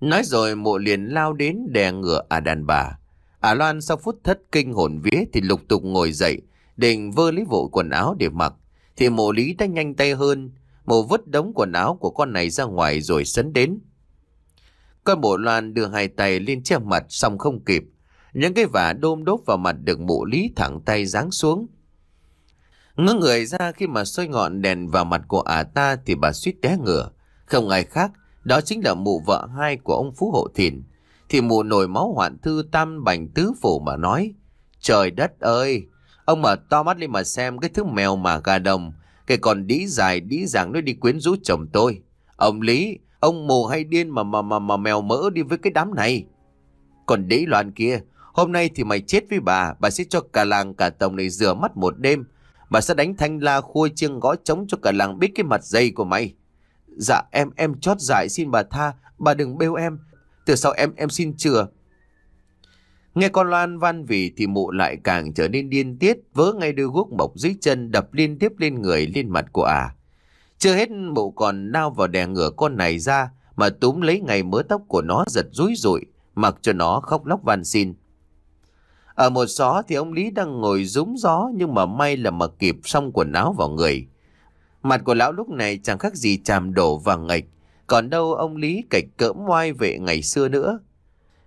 Nói rồi mộ liền lao đến đè ngựa à đàn bà. À Loan sau phút thất kinh hồn vía thì lục tục ngồi dậy, định vơ lấy vội quần áo để mặc. Thì mộ lý đã nhanh tay hơn, mộ vứt đống quần áo của con này ra ngoài rồi sấn đến. Con mộ Loan đưa hai tay lên che mặt xong không kịp. Những cái vả đôm đốt vào mặt được mộ lý thẳng tay giáng xuống. Ngỡ ừ. người ra khi mà soi ngọn đèn vào mặt của ả ta thì bà suýt té ngửa. Không ai khác, đó chính là mụ vợ hai của ông Phú Hộ Thìn. Thì mụ nổi máu hoạn thư tam bành tứ phủ mà nói. Trời đất ơi! Ông mở to mắt lên mà xem cái thứ mèo mà gà đồng. Cái còn đĩ dài đĩ dàng nó đi quyến rũ chồng tôi. Ông Lý, ông mù hay điên mà mà mà mà mèo mỡ đi với cái đám này. Còn đĩ loạn kia, hôm nay thì mày chết với bà, bà sẽ cho cả làng cả tổng này rửa mắt một đêm. Bà sẽ đánh thanh la khua chiêng gõ trống cho cả làng biết cái mặt dày của mày. Dạ em, em chót dại xin bà tha, bà đừng bêu em. Từ sau em, em xin chừa. Nghe con Loan van vỉ thì mụ lại càng trở nên điên tiết, vớ ngay đưa guốc mộc dưới chân đập liên tiếp lên người, lên mặt của à. Chưa hết mụ còn nao vào đè ngửa con này ra, mà túm lấy ngày mớ tóc của nó giật rúi rụi, mặc cho nó khóc lóc van xin. Ở một gió thì ông Lý đang ngồi rúng gió nhưng mà may là mặc kịp xong quần áo vào người. Mặt của lão lúc này chẳng khác gì chàm đổ vàng ngạch. Còn đâu ông Lý cạch cỡm ngoai vệ ngày xưa nữa.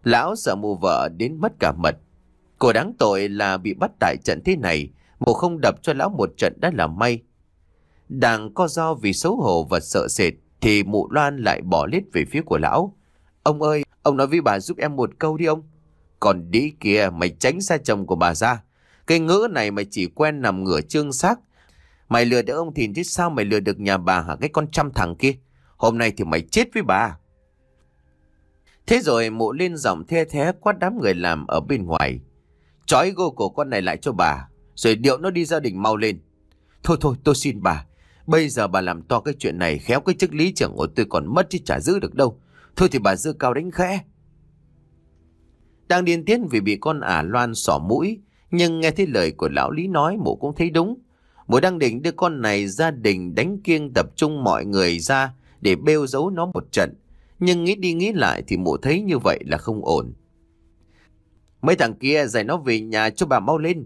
Lão sợ mù vợ đến mất cả mật. Cô đáng tội là bị bắt tại trận thế này. Mù không đập cho lão một trận đã là may. Đang co do vì xấu hổ và sợ sệt thì mụ loan lại bỏ lít về phía của lão. Ông ơi, ông nói với bà giúp em một câu đi ông. Còn đĩ kia mày tránh xa chồng của bà ra. Cái ngữ này mày chỉ quen nằm ngửa trương xác. Mày lừa được ông Thìn chứ sao mày lừa được nhà bà hả cái con trăm thằng kia. Hôm nay thì mày chết với bà. Thế rồi mụ lên giọng the thế quát đám người làm ở bên ngoài. Chói gô cổ con này lại cho bà. Rồi điệu nó đi gia đình mau lên. Thôi thôi tôi xin bà. Bây giờ bà làm to cái chuyện này khéo cái chức lý trưởng của tôi còn mất chứ chả giữ được đâu. Thôi thì bà dưa cao đánh khẽ. Đang điên tiết vì bị con ả loan sỏ mũi, nhưng nghe thấy lời của lão Lý nói mụ cũng thấy đúng. Mụ đang định đưa con này gia đình đánh kiêng tập trung mọi người ra để bêu giấu nó một trận. Nhưng nghĩ đi nghĩ lại thì mụ thấy như vậy là không ổn. Mấy thằng kia dạy nó về nhà cho bà mau lên.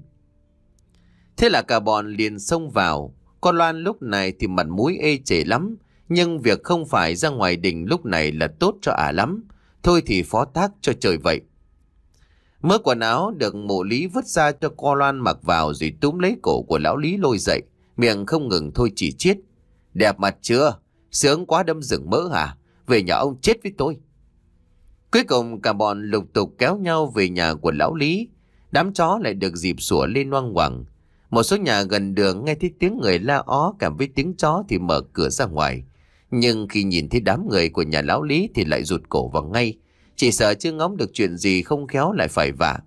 Thế là cả bọn liền xông vào. Con Loan lúc này thì mặt mũi ê chề lắm. Nhưng việc không phải ra ngoài đình lúc này là tốt cho ả lắm. Thôi thì phó tác cho trời vậy. Mớ quần áo được mộ lý vứt ra cho co loan mặc vào rồi túm lấy cổ của lão lý lôi dậy. Miệng không ngừng thôi chỉ chết. Đẹp mặt chưa? Sướng quá đâm rừng mỡ hả? Về nhà ông chết với tôi. Cuối cùng cả bọn lục tục kéo nhau về nhà của lão lý. Đám chó lại được dịp sủa lên loang hoàng. Một số nhà gần đường nghe thấy tiếng người la ó cảm với tiếng chó thì mở cửa ra ngoài. Nhưng khi nhìn thấy đám người của nhà lão lý thì lại rụt cổ vào ngay chỉ sợ chưa ngóng được chuyện gì không khéo lại phải vả.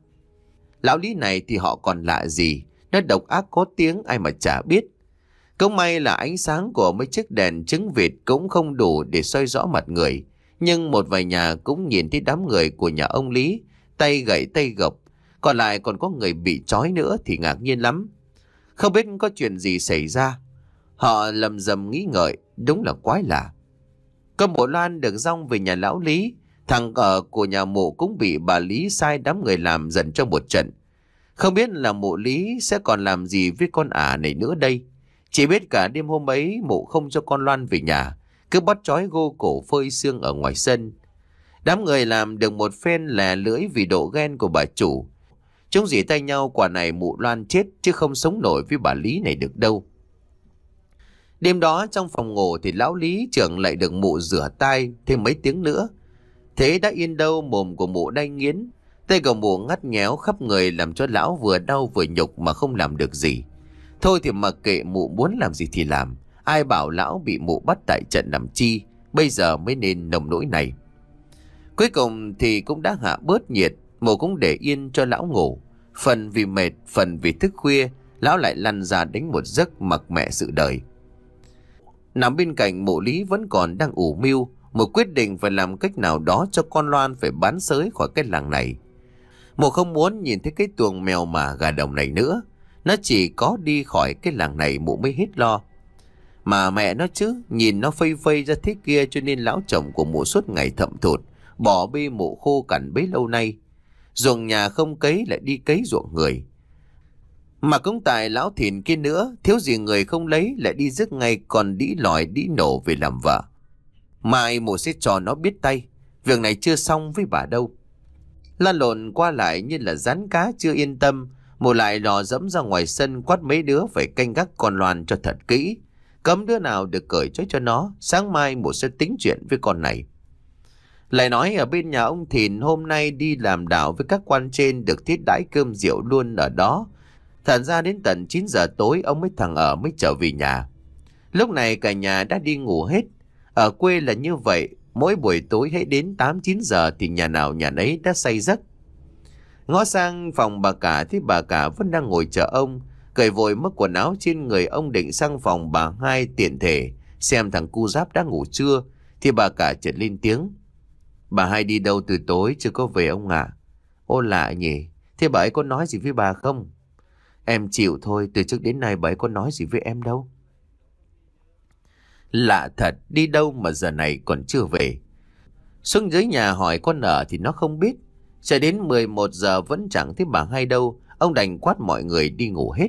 Lão lý này thì họ còn lạ gì, nó độc ác có tiếng ai mà chả biết. Cũng may là ánh sáng của mấy chiếc đèn trứng vịt cũng không đủ để soi rõ mặt người. Nhưng một vài nhà cũng nhìn thấy đám người của nhà ông Lý, tay gậy tay gộc. Còn lại còn có người bị trói nữa thì ngạc nhiên lắm. Không biết có chuyện gì xảy ra. Họ lầm rầm nghĩ ngợi, đúng là quái lạ. Cơm bộ loan được rong về nhà lão Lý, Thằng ở của nhà mộ cũng bị bà Lý sai đám người làm dần cho một trận. Không biết là mộ Lý sẽ còn làm gì với con ả này nữa đây. Chỉ biết cả đêm hôm ấy mộ không cho con Loan về nhà, cứ bắt chói gô cổ phơi xương ở ngoài sân. Đám người làm được một phen lè lưỡi vì độ ghen của bà chủ. Chúng dì tay nhau quả này mụ Loan chết chứ không sống nổi với bà Lý này được đâu. Đêm đó trong phòng ngủ thì lão Lý trưởng lại được mụ rửa tay thêm mấy tiếng nữa. Thế đã yên đâu mồm của mụ đay nghiến. Tay của mụ ngắt nhéo khắp người làm cho lão vừa đau vừa nhục mà không làm được gì. Thôi thì mặc kệ mụ muốn làm gì thì làm. Ai bảo lão bị mụ bắt tại trận nằm chi. Bây giờ mới nên nồng nỗi này. Cuối cùng thì cũng đã hạ bớt nhiệt. Mụ cũng để yên cho lão ngủ. Phần vì mệt, phần vì thức khuya. Lão lại lăn ra đánh một giấc mặc mẹ sự đời. Nằm bên cạnh mụ lý vẫn còn đang ủ mưu một quyết định phải làm cách nào đó cho con Loan phải bán sới khỏi cái làng này. mụ không muốn nhìn thấy cái tuồng mèo mà gà đồng này nữa. Nó chỉ có đi khỏi cái làng này mụ mới hết lo. Mà mẹ nó chứ, nhìn nó phây phây ra thế kia cho nên lão chồng của mụ suốt ngày thậm thụt, bỏ bê mụ khô cằn bấy lâu nay. Ruộng nhà không cấy lại đi cấy ruộng người. Mà cũng tại lão thìn kia nữa, thiếu gì người không lấy lại đi rước ngay còn đĩ lòi đĩ nổ về làm vợ. Mai mổ sẽ cho nó biết tay Việc này chưa xong với bà đâu Lan lộn qua lại như là rán cá chưa yên tâm Mổ lại lò dẫm ra ngoài sân Quát mấy đứa phải canh gác con loàn cho thật kỹ Cấm đứa nào được cởi trói cho nó Sáng mai mổ sẽ tính chuyện với con này Lại nói ở bên nhà ông Thìn Hôm nay đi làm đảo với các quan trên Được thiết đãi cơm rượu luôn ở đó Thật ra đến tận 9 giờ tối Ông mới thằng ở mới trở về nhà Lúc này cả nhà đã đi ngủ hết ở quê là như vậy, mỗi buổi tối hãy đến 8-9 giờ thì nhà nào nhà nấy đã say giấc. Ngó sang phòng bà cả thì bà cả vẫn đang ngồi chờ ông, cởi vội mất quần áo trên người ông định sang phòng bà hai tiện thể, xem thằng cu giáp đã ngủ chưa, thì bà cả chợt lên tiếng. Bà hai đi đâu từ tối chưa có về ông ạ? À? Ô lạ nhỉ, thế bà ấy có nói gì với bà không? Em chịu thôi, từ trước đến nay bà ấy có nói gì với em đâu. Lạ thật, đi đâu mà giờ này còn chưa về. Xuống dưới nhà hỏi con ở thì nó không biết. Sẽ đến 11 giờ vẫn chẳng thấy bà hay đâu, ông đành quát mọi người đi ngủ hết.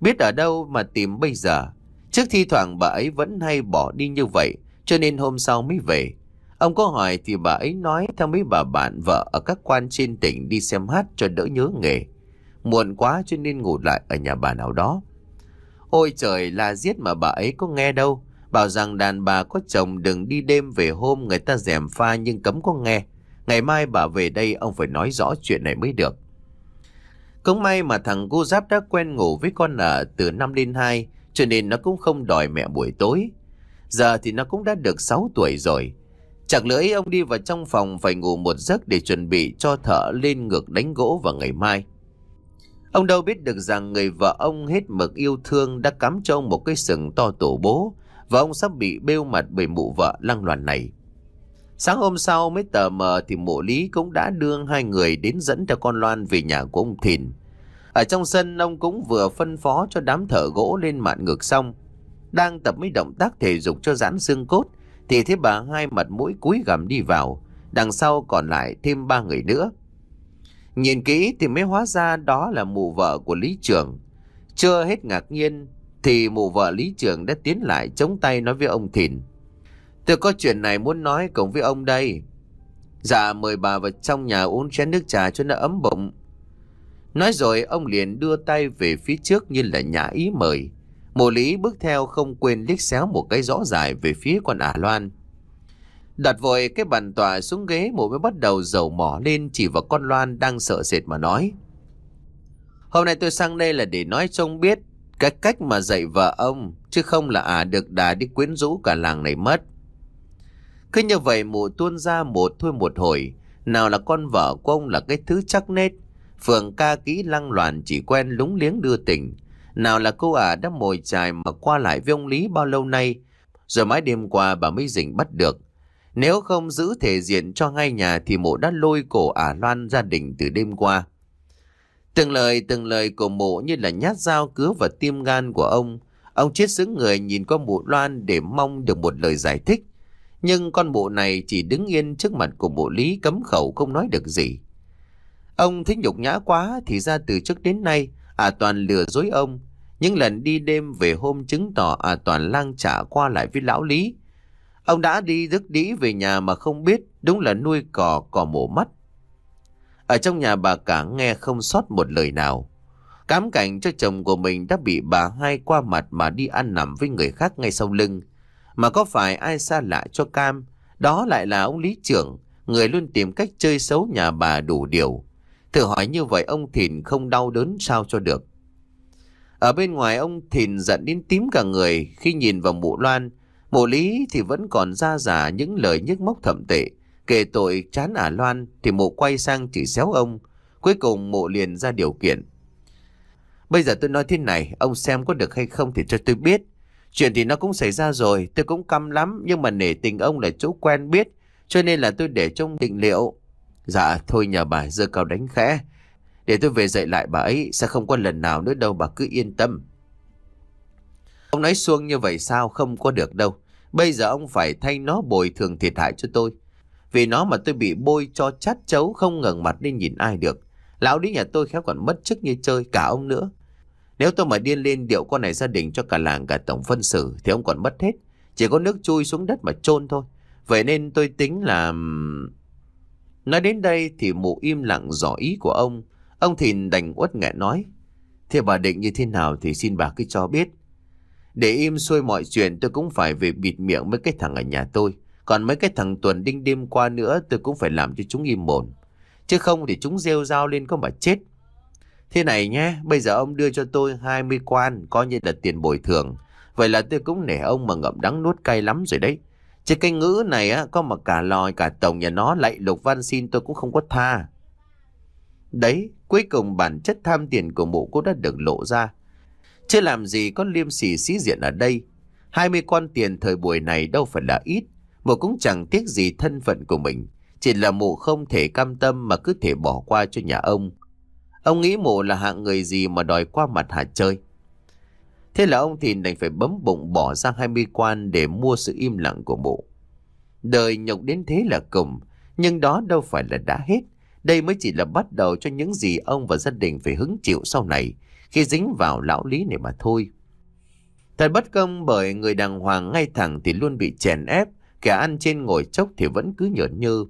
Biết ở đâu mà tìm bây giờ. Trước thi thoảng bà ấy vẫn hay bỏ đi như vậy, cho nên hôm sau mới về. Ông có hỏi thì bà ấy nói theo mấy bà bạn vợ ở các quan trên tỉnh đi xem hát cho đỡ nhớ nghề. Muộn quá cho nên ngủ lại ở nhà bà nào đó. Ôi trời là giết mà bà ấy có nghe đâu. Bảo rằng đàn bà có chồng đừng đi đêm về hôm người ta rèm pha nhưng cấm có nghe. Ngày mai bà về đây ông phải nói rõ chuyện này mới được. Cũng may mà thằng cô giáp đã quen ngủ với con ở từ năm đến hai cho nên nó cũng không đòi mẹ buổi tối. Giờ thì nó cũng đã được 6 tuổi rồi. Chạc lưỡi ông đi vào trong phòng phải ngủ một giấc để chuẩn bị cho thợ lên ngược đánh gỗ vào ngày mai. Ông đâu biết được rằng người vợ ông hết mực yêu thương đã cắm cho ông một cái sừng to tổ bố và ông sắp bị bêu mặt bởi mụ vợ lăng loàn này. Sáng hôm sau mới tờ mờ thì mộ lý cũng đã đưa hai người đến dẫn cho con Loan về nhà của ông Thìn. Ở trong sân ông cũng vừa phân phó cho đám thợ gỗ lên mạn ngược xong. Đang tập mấy động tác thể dục cho giãn xương cốt thì thấy bà hai mặt mũi cúi gằm đi vào. Đằng sau còn lại thêm ba người nữa. Nhìn kỹ thì mới hóa ra đó là mụ vợ của lý Trường. Chưa hết ngạc nhiên thì mụ vợ Lý trưởng đã tiến lại chống tay nói với ông Thìn. Tôi có chuyện này muốn nói cùng với ông đây. Dạ mời bà vào trong nhà uống chén nước trà cho nó ấm bụng. Nói rồi ông liền đưa tay về phía trước như là nhã ý mời. mụ lý bước theo không quên liếc xéo một cái rõ dài về phía con ả à loan. Đặt vội cái bàn tòa xuống ghế mụ mới bắt đầu dầu mỏ lên chỉ vào con loan đang sợ sệt mà nói. Hôm nay tôi sang đây là để nói cho ông biết cái cách mà dạy vợ ông, chứ không là ả à được đà đi quyến rũ cả làng này mất. Cứ như vậy mụ tuôn ra một thôi một hồi, nào là con vợ của ông là cái thứ chắc nết, phường ca kỹ lăng loàn chỉ quen lúng liếng đưa tình. Nào là cô ả à đã mồi chài mà qua lại với ông Lý bao lâu nay, rồi mãi đêm qua bà mới dình bắt được. Nếu không giữ thể diện cho ngay nhà thì mụ đã lôi cổ ả à loan gia đình từ đêm qua. Từng lời từng lời của mụ như là nhát dao cứa vào tim gan của ông. Ông chết xứng người nhìn con mụ loan để mong được một lời giải thích. Nhưng con mụ này chỉ đứng yên trước mặt của mụ lý cấm khẩu không nói được gì. Ông thấy nhục nhã quá thì ra từ trước đến nay à toàn lừa dối ông. Những lần đi đêm về hôm chứng tỏ à toàn lang trả qua lại với lão lý. Ông đã đi rước đĩ về nhà mà không biết đúng là nuôi cỏ cỏ mổ mắt. Ở trong nhà bà cả nghe không sót một lời nào. Cám cảnh cho chồng của mình đã bị bà hai qua mặt mà đi ăn nằm với người khác ngay sau lưng. Mà có phải ai xa lạ cho Cam, đó lại là ông Lý Trưởng, người luôn tìm cách chơi xấu nhà bà đủ điều. Thử hỏi như vậy ông Thìn không đau đớn sao cho được. Ở bên ngoài ông Thìn giận đến tím cả người khi nhìn vào mụ loan, mụ lý thì vẫn còn ra giả những lời nhức mốc thậm tệ. Kể tội chán ả à Loan thì mụ quay sang chỉ xéo ông. Cuối cùng mụ liền ra điều kiện. Bây giờ tôi nói thế này, ông xem có được hay không thì cho tôi biết. Chuyện thì nó cũng xảy ra rồi, tôi cũng căm lắm, nhưng mà nể tình ông là chỗ quen biết, cho nên là tôi để trong định liệu. Dạ, thôi nhờ bà dơ cao đánh khẽ. Để tôi về dạy lại bà ấy, sẽ không có lần nào nữa đâu, bà cứ yên tâm. Ông nói xuông như vậy sao, không có được đâu. Bây giờ ông phải thay nó bồi thường thiệt hại cho tôi. Vì nó mà tôi bị bôi cho chát chấu không ngẩng mặt lên nhìn ai được. Lão đi nhà tôi khéo còn mất chức như chơi cả ông nữa. Nếu tôi mà điên lên điệu con này gia đình cho cả làng cả tổng phân xử thì ông còn mất hết. Chỉ có nước chui xuống đất mà chôn thôi. Vậy nên tôi tính là... Nói đến đây thì mụ im lặng rõ ý của ông. Ông Thìn đành uất nghẹn nói. Thế bà định như thế nào thì xin bà cứ cho biết. Để im xuôi mọi chuyện tôi cũng phải về bịt miệng với cái thằng ở nhà tôi. Còn mấy cái thằng Tuần đinh đêm qua nữa tôi cũng phải làm cho chúng im mồm. Chứ không thì chúng rêu rao lên có mà chết. Thế này nhé, bây giờ ông đưa cho tôi 20 quan, coi như là tiền bồi thường. Vậy là tôi cũng nể ông mà ngậm đắng nuốt cay lắm rồi đấy. Chứ cái ngữ này á, có mà cả lòi cả tổng nhà nó lại lục văn xin tôi cũng không có tha. Đấy, cuối cùng bản chất tham tiền của mụ cũng đã được lộ ra. Chứ làm gì có liêm sỉ sĩ diện ở đây. 20 quan tiền thời buổi này đâu phải là ít. Mụ cũng chẳng tiếc gì thân phận của mình. Chỉ là mụ không thể cam tâm mà cứ thể bỏ qua cho nhà ông. Ông nghĩ mụ là hạng người gì mà đòi qua mặt hạt chơi. Thế là ông thì đành phải bấm bụng bỏ ra hai mươi quan để mua sự im lặng của mụ. Đời nhục đến thế là cùng, nhưng đó đâu phải là đã hết. Đây mới chỉ là bắt đầu cho những gì ông và gia đình phải hứng chịu sau này khi dính vào lão lý này mà thôi. Thật bất công bởi người đàng hoàng ngay thẳng thì luôn bị chèn ép, kẻ ăn trên ngồi chốc thì vẫn cứ nhởn như.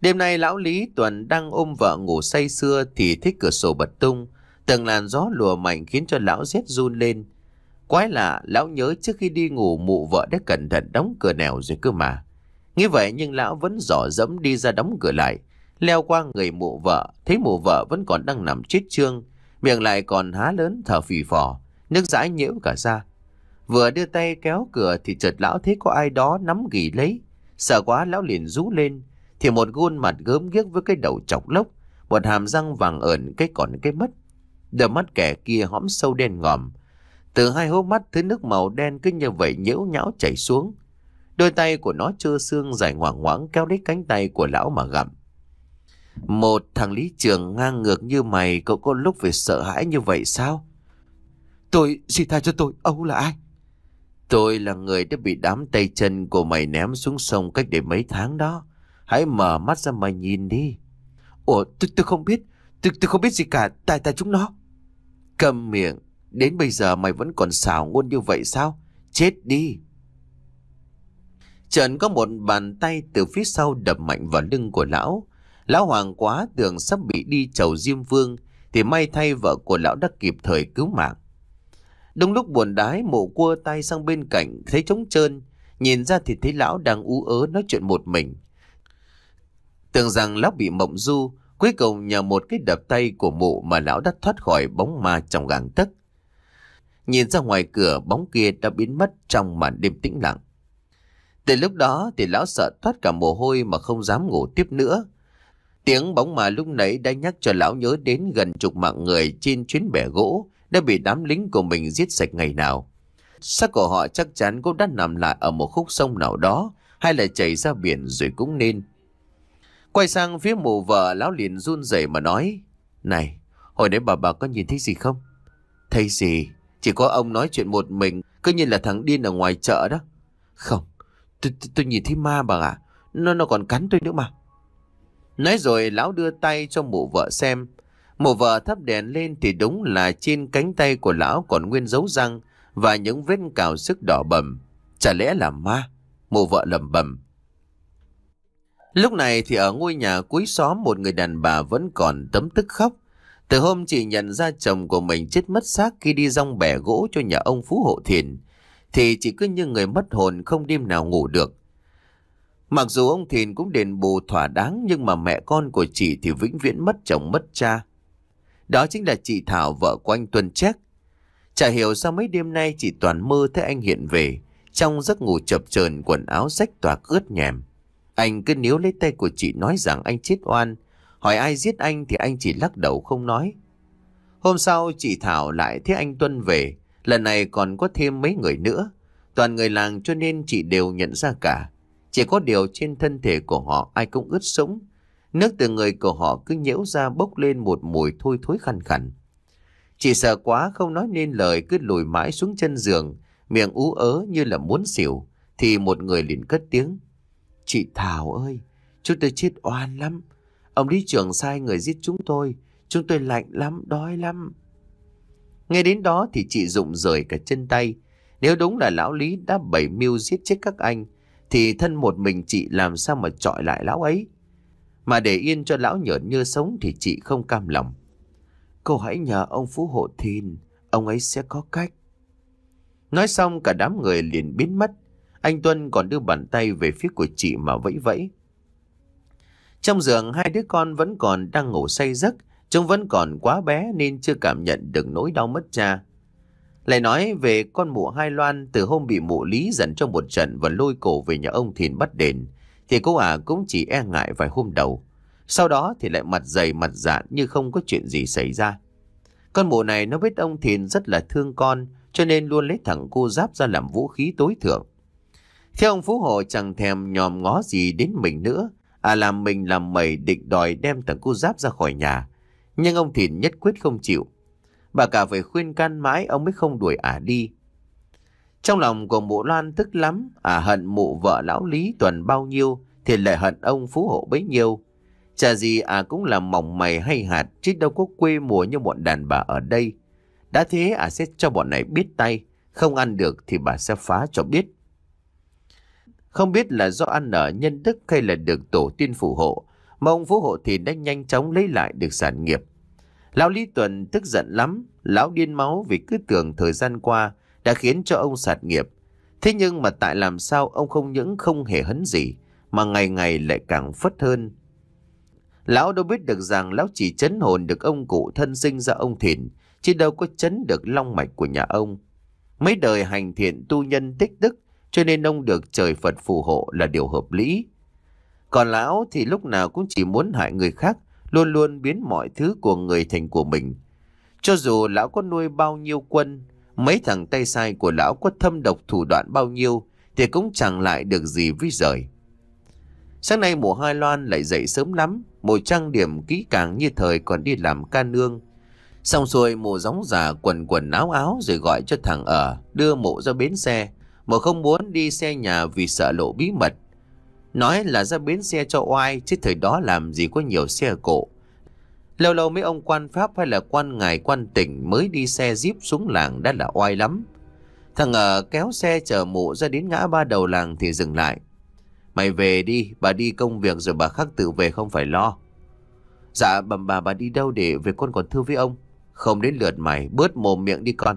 Đêm nay lão Lý Tuần đang ôm vợ ngủ say xưa thì thích cửa sổ bật tung. Từng làn gió lùa mạnh khiến cho lão rét run lên. Quái lạ, lão nhớ trước khi đi ngủ mụ vợ đã cẩn thận đóng cửa nẻo rồi cơ mà. Nghĩ vậy nhưng lão vẫn dò dẫm đi ra đóng cửa lại. Leo qua người mụ vợ, thấy mụ vợ vẫn còn đang nằm chết trương. Miệng lại còn há lớn thở phì phò, nước dãi nhiễu cả ra. Vừa đưa tay kéo cửa thì chợt lão thấy có ai đó nắm gỉ lấy. Sợ quá lão liền rú lên. Thì một gôn mặt gớm ghiếc với cái đầu chọc lốc. Một hàm răng vàng ẩn cái còn cái mất. Đôi mắt kẻ kia hõm sâu đen ngòm. Từ hai hố mắt thứ nước màu đen cứ như vậy nhiễu nhão chảy xuống. Đôi tay của nó chưa xương dài ngoảng ngoáng kéo lấy cánh tay của lão mà gặm. Một thằng lý trường ngang ngược như mày cậu có lúc về sợ hãi như vậy sao? Tôi, xin tha cho tôi, ông là ai? Tôi là người đã bị đám tay chân của mày ném xuống sông cách đây mấy tháng đó. Hãy mở mắt ra mà nhìn đi. Ủa, tôi, tôi không biết. Tôi, tôi không biết gì cả. Tại tại chúng nó. Cầm miệng. Đến bây giờ mày vẫn còn xảo ngôn như vậy sao? Chết đi. Trần có một bàn tay từ phía sau đập mạnh vào lưng của lão. Lão hoàng quá tưởng sắp bị đi chầu Diêm Vương thì may thay vợ của lão đã kịp thời cứu mạng đông lúc buồn đái mổ cua tay sang bên cạnh thấy trống trơn, nhìn ra thì thấy lão đang ú ớ nói chuyện một mình. Tưởng rằng lão bị mộng du, cuối cùng nhờ một cái đập tay của mụ mà lão đã thoát khỏi bóng ma trong gang tấc. Nhìn ra ngoài cửa bóng kia đã biến mất trong màn đêm tĩnh lặng. Từ lúc đó thì lão sợ thoát cả mồ hôi mà không dám ngủ tiếp nữa. Tiếng bóng mà lúc nãy đã nhắc cho lão nhớ đến gần chục mạng người trên chuyến bè gỗ đã bị đám lính của mình giết sạch ngày nào. Xác của họ chắc chắn cũng đã nằm lại ở một khúc sông nào đó hay là chảy ra biển rồi cũng nên. Quay sang phía mụ vợ lão liền run rẩy mà nói Này, hồi nãy bà bà có nhìn thấy gì không? Thấy gì? Chỉ có ông nói chuyện một mình Cứ như là thằng điên ở ngoài chợ đó Không, tôi, tôi, tôi nhìn thấy ma bà ạ Nó nó còn cắn tôi nữa mà Nói rồi lão đưa tay cho mụ vợ xem Mộ vợ thắp đèn lên thì đúng là trên cánh tay của lão còn nguyên dấu răng và những vết cào sức đỏ bầm. Chả lẽ là ma? Mộ vợ lầm bầm. Lúc này thì ở ngôi nhà cuối xóm một người đàn bà vẫn còn tấm tức khóc. Từ hôm chị nhận ra chồng của mình chết mất xác khi đi rong bẻ gỗ cho nhà ông Phú Hộ Thiền, thì chị cứ như người mất hồn không đêm nào ngủ được. Mặc dù ông Thìn cũng đền bù thỏa đáng nhưng mà mẹ con của chị thì vĩnh viễn mất chồng mất cha. Đó chính là chị Thảo vợ của anh Tuân Trác. Chả hiểu sao mấy đêm nay chị toàn mơ thấy anh hiện về. Trong giấc ngủ chập chờn quần áo rách toạc ướt nhèm. Anh cứ níu lấy tay của chị nói rằng anh chết oan. Hỏi ai giết anh thì anh chỉ lắc đầu không nói. Hôm sau chị Thảo lại thấy anh Tuân về. Lần này còn có thêm mấy người nữa. Toàn người làng cho nên chị đều nhận ra cả. Chỉ có điều trên thân thể của họ ai cũng ướt sũng. Nước từ người của họ cứ nhễu ra bốc lên một mùi thôi thối khăn khẳng. Chị sợ quá không nói nên lời cứ lùi mãi xuống chân giường, miệng ú ớ như là muốn xỉu, thì một người liền cất tiếng. Chị Thảo ơi, chúng tôi chết oan lắm. Ông lý trưởng sai người giết chúng tôi, chúng tôi lạnh lắm, đói lắm. Nghe đến đó thì chị rụng rời cả chân tay. Nếu đúng là lão Lý đã bảy mưu giết chết các anh, thì thân một mình chị làm sao mà trọi lại lão ấy. Mà để yên cho lão nhợn như sống thì chị không cam lòng. Cô hãy nhờ ông Phú Hộ Thìn, ông ấy sẽ có cách. Nói xong cả đám người liền biến mất. Anh Tuân còn đưa bàn tay về phía của chị mà vẫy vẫy. Trong giường hai đứa con vẫn còn đang ngủ say giấc. Chúng vẫn còn quá bé nên chưa cảm nhận được nỗi đau mất cha. Lại nói về con mụ Hai Loan từ hôm bị mụ Lý dẫn trong một trận và lôi cổ về nhà ông Thìn bắt đền thì cô ả à, cũng chỉ e ngại vài hôm đầu. Sau đó thì lại mặt dày mặt dạn như không có chuyện gì xảy ra. Con mụ này nó biết ông Thìn rất là thương con, cho nên luôn lấy thẳng cô giáp ra làm vũ khí tối thượng. Theo ông Phú Hộ chẳng thèm nhòm ngó gì đến mình nữa, à làm mình làm mẩy định đòi đem thằng cô giáp ra khỏi nhà. Nhưng ông Thìn nhất quyết không chịu. Bà cả phải khuyên can mãi ông mới không đuổi ả đi. Trong lòng của mụ Loan tức lắm, à hận mụ vợ lão Lý Tuần bao nhiêu thì lại hận ông Phú Hộ bấy nhiêu. Chả gì à cũng là mỏng mày hay hạt chứ đâu có quê mùa như bọn đàn bà ở đây. Đã thế à sẽ cho bọn này biết tay, không ăn được thì bà sẽ phá cho biết. Không biết là do ăn ở nhân đức hay là được tổ tiên phù hộ, mà ông Phú Hộ thì đã nhanh chóng lấy lại được sản nghiệp. Lão Lý Tuần tức giận lắm, lão điên máu vì cứ tưởng thời gian qua đã khiến cho ông sạt nghiệp. Thế nhưng mà tại làm sao ông không những không hề hấn gì mà ngày ngày lại càng phất hơn. Lão đâu biết được rằng lão chỉ chấn hồn được ông cụ thân sinh ra ông Thìn, chứ đâu có chấn được long mạch của nhà ông. Mấy đời hành thiện tu nhân tích đức, cho nên ông được trời Phật phù hộ là điều hợp lý. Còn lão thì lúc nào cũng chỉ muốn hại người khác, luôn luôn biến mọi thứ của người thành của mình. Cho dù lão có nuôi bao nhiêu quân, Mấy thằng tay sai của lão có thâm độc thủ đoạn bao nhiêu Thì cũng chẳng lại được gì với rời Sáng nay mùa hai loan lại dậy sớm lắm Mùa trang điểm kỹ càng như thời còn đi làm ca nương Xong xuôi mùa gióng già quần quần áo áo Rồi gọi cho thằng ở Đưa mộ ra bến xe Mộ không muốn đi xe nhà vì sợ lộ bí mật Nói là ra bến xe cho oai Chứ thời đó làm gì có nhiều xe cộ Lâu lâu mấy ông quan pháp hay là quan ngài quan tỉnh mới đi xe jeep xuống làng đã là oai lắm. Thằng ở ờ, kéo xe chở mụ ra đến ngã ba đầu làng thì dừng lại. Mày về đi, bà đi công việc rồi bà khắc tự về không phải lo. Dạ bẩm bà bà đi đâu để về con còn thưa với ông. Không đến lượt mày, bớt mồm miệng đi con.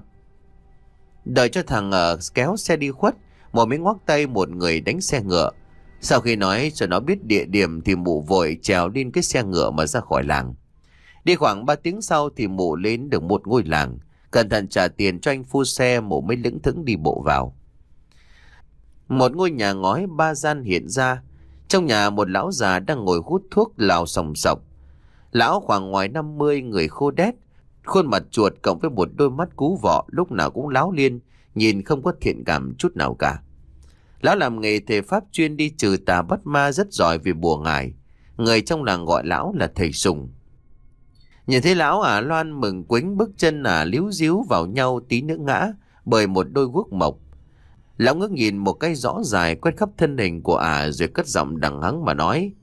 Đợi cho thằng ở ờ, kéo xe đi khuất, một mới ngoắc tay một người đánh xe ngựa. Sau khi nói cho nó biết địa điểm thì mụ vội trèo lên cái xe ngựa mà ra khỏi làng. Đi khoảng 3 tiếng sau thì mụ lên được một ngôi làng. Cẩn thận trả tiền cho anh phu xe mụ mới lững thững đi bộ vào. Một ngôi nhà ngói ba gian hiện ra. Trong nhà một lão già đang ngồi hút thuốc lào sòng sọc. Lão khoảng ngoài 50 người khô đét. Khuôn mặt chuột cộng với một đôi mắt cú vọ lúc nào cũng láo liên. Nhìn không có thiện cảm chút nào cả. Lão làm nghề thầy pháp chuyên đi trừ tà bắt ma rất giỏi vì bùa ngải. Người trong làng gọi lão là thầy sùng. Nhìn thấy lão à, loan mừng quính bước chân ả à, líu díu vào nhau tí nữa ngã bởi một đôi guốc mộc. Lão ngước nhìn một cái rõ dài quét khắp thân hình của à, rồi cất giọng đằng hắng mà nói.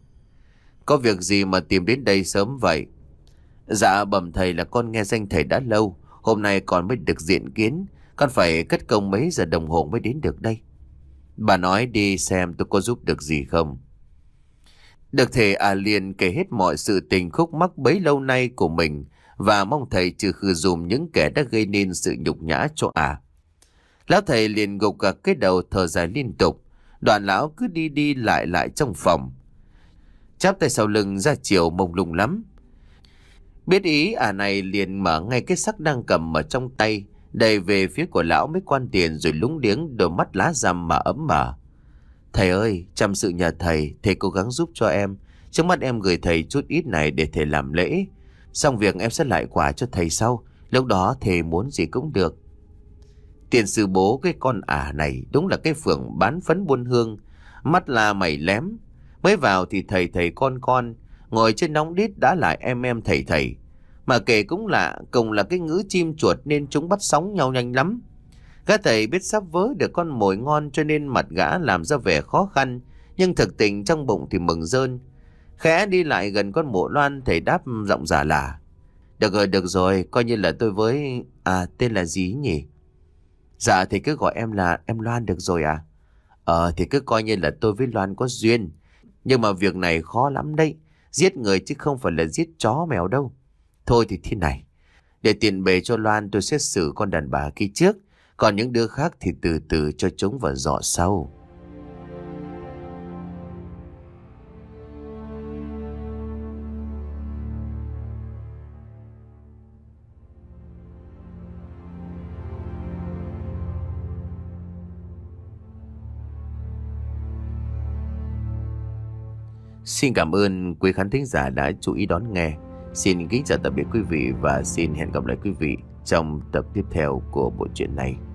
Có việc gì mà tìm đến đây sớm vậy? Dạ bẩm thầy là con nghe danh thầy đã lâu, hôm nay con mới được diện kiến, con phải cất công mấy giờ đồng hồ mới đến được đây. Bà nói đi xem tôi có giúp được gì không. Được thầy à liền kể hết mọi sự tình khúc mắc bấy lâu nay của mình và mong thầy trừ khử dùm những kẻ đã gây nên sự nhục nhã cho à. Lão thầy liền gục gạc cái đầu thở dài liên tục, đoạn lão cứ đi đi lại lại trong phòng. Chắp tay sau lưng ra chiều mông lung lắm. Biết ý à này liền mở ngay cái sắc đang cầm ở trong tay, đầy về phía của lão mới quan tiền rồi lúng điếng đôi mắt lá rằm mà ấm mở. Thầy ơi, chăm sự nhà thầy, thầy cố gắng giúp cho em. Trước mắt em gửi thầy chút ít này để thầy làm lễ. Xong việc em sẽ lại quả cho thầy sau. Lúc đó thầy muốn gì cũng được. Tiền sư bố cái con ả này đúng là cái phượng bán phấn buôn hương. Mắt là mày lém. Mới vào thì thầy thầy con con. Ngồi trên nóng đít đã lại em em thầy thầy. Mà kể cũng lạ, cùng là cái ngữ chim chuột nên chúng bắt sóng nhau nhanh lắm. Gã thầy biết sắp vớ được con mồi ngon cho nên mặt gã làm ra vẻ khó khăn, nhưng thực tình trong bụng thì mừng rơn. Khẽ đi lại gần con mộ loan thầy đáp giọng giả lạ Được rồi, được rồi, coi như là tôi với... À, tên là gì nhỉ? Dạ thì cứ gọi em là em Loan được rồi à? Ờ thì cứ coi như là tôi với Loan có duyên. Nhưng mà việc này khó lắm đấy. Giết người chứ không phải là giết chó mèo đâu. Thôi thì thế này. Để tiền bề cho Loan tôi xét xử con đàn bà kia trước. Còn những đứa khác thì từ từ cho chúng vào giỏ sau. Xin cảm ơn quý khán thính giả đã chú ý đón nghe. Xin kính chào tạm biệt quý vị và xin hẹn gặp lại quý vị trong tập tiếp theo của bộ truyện này.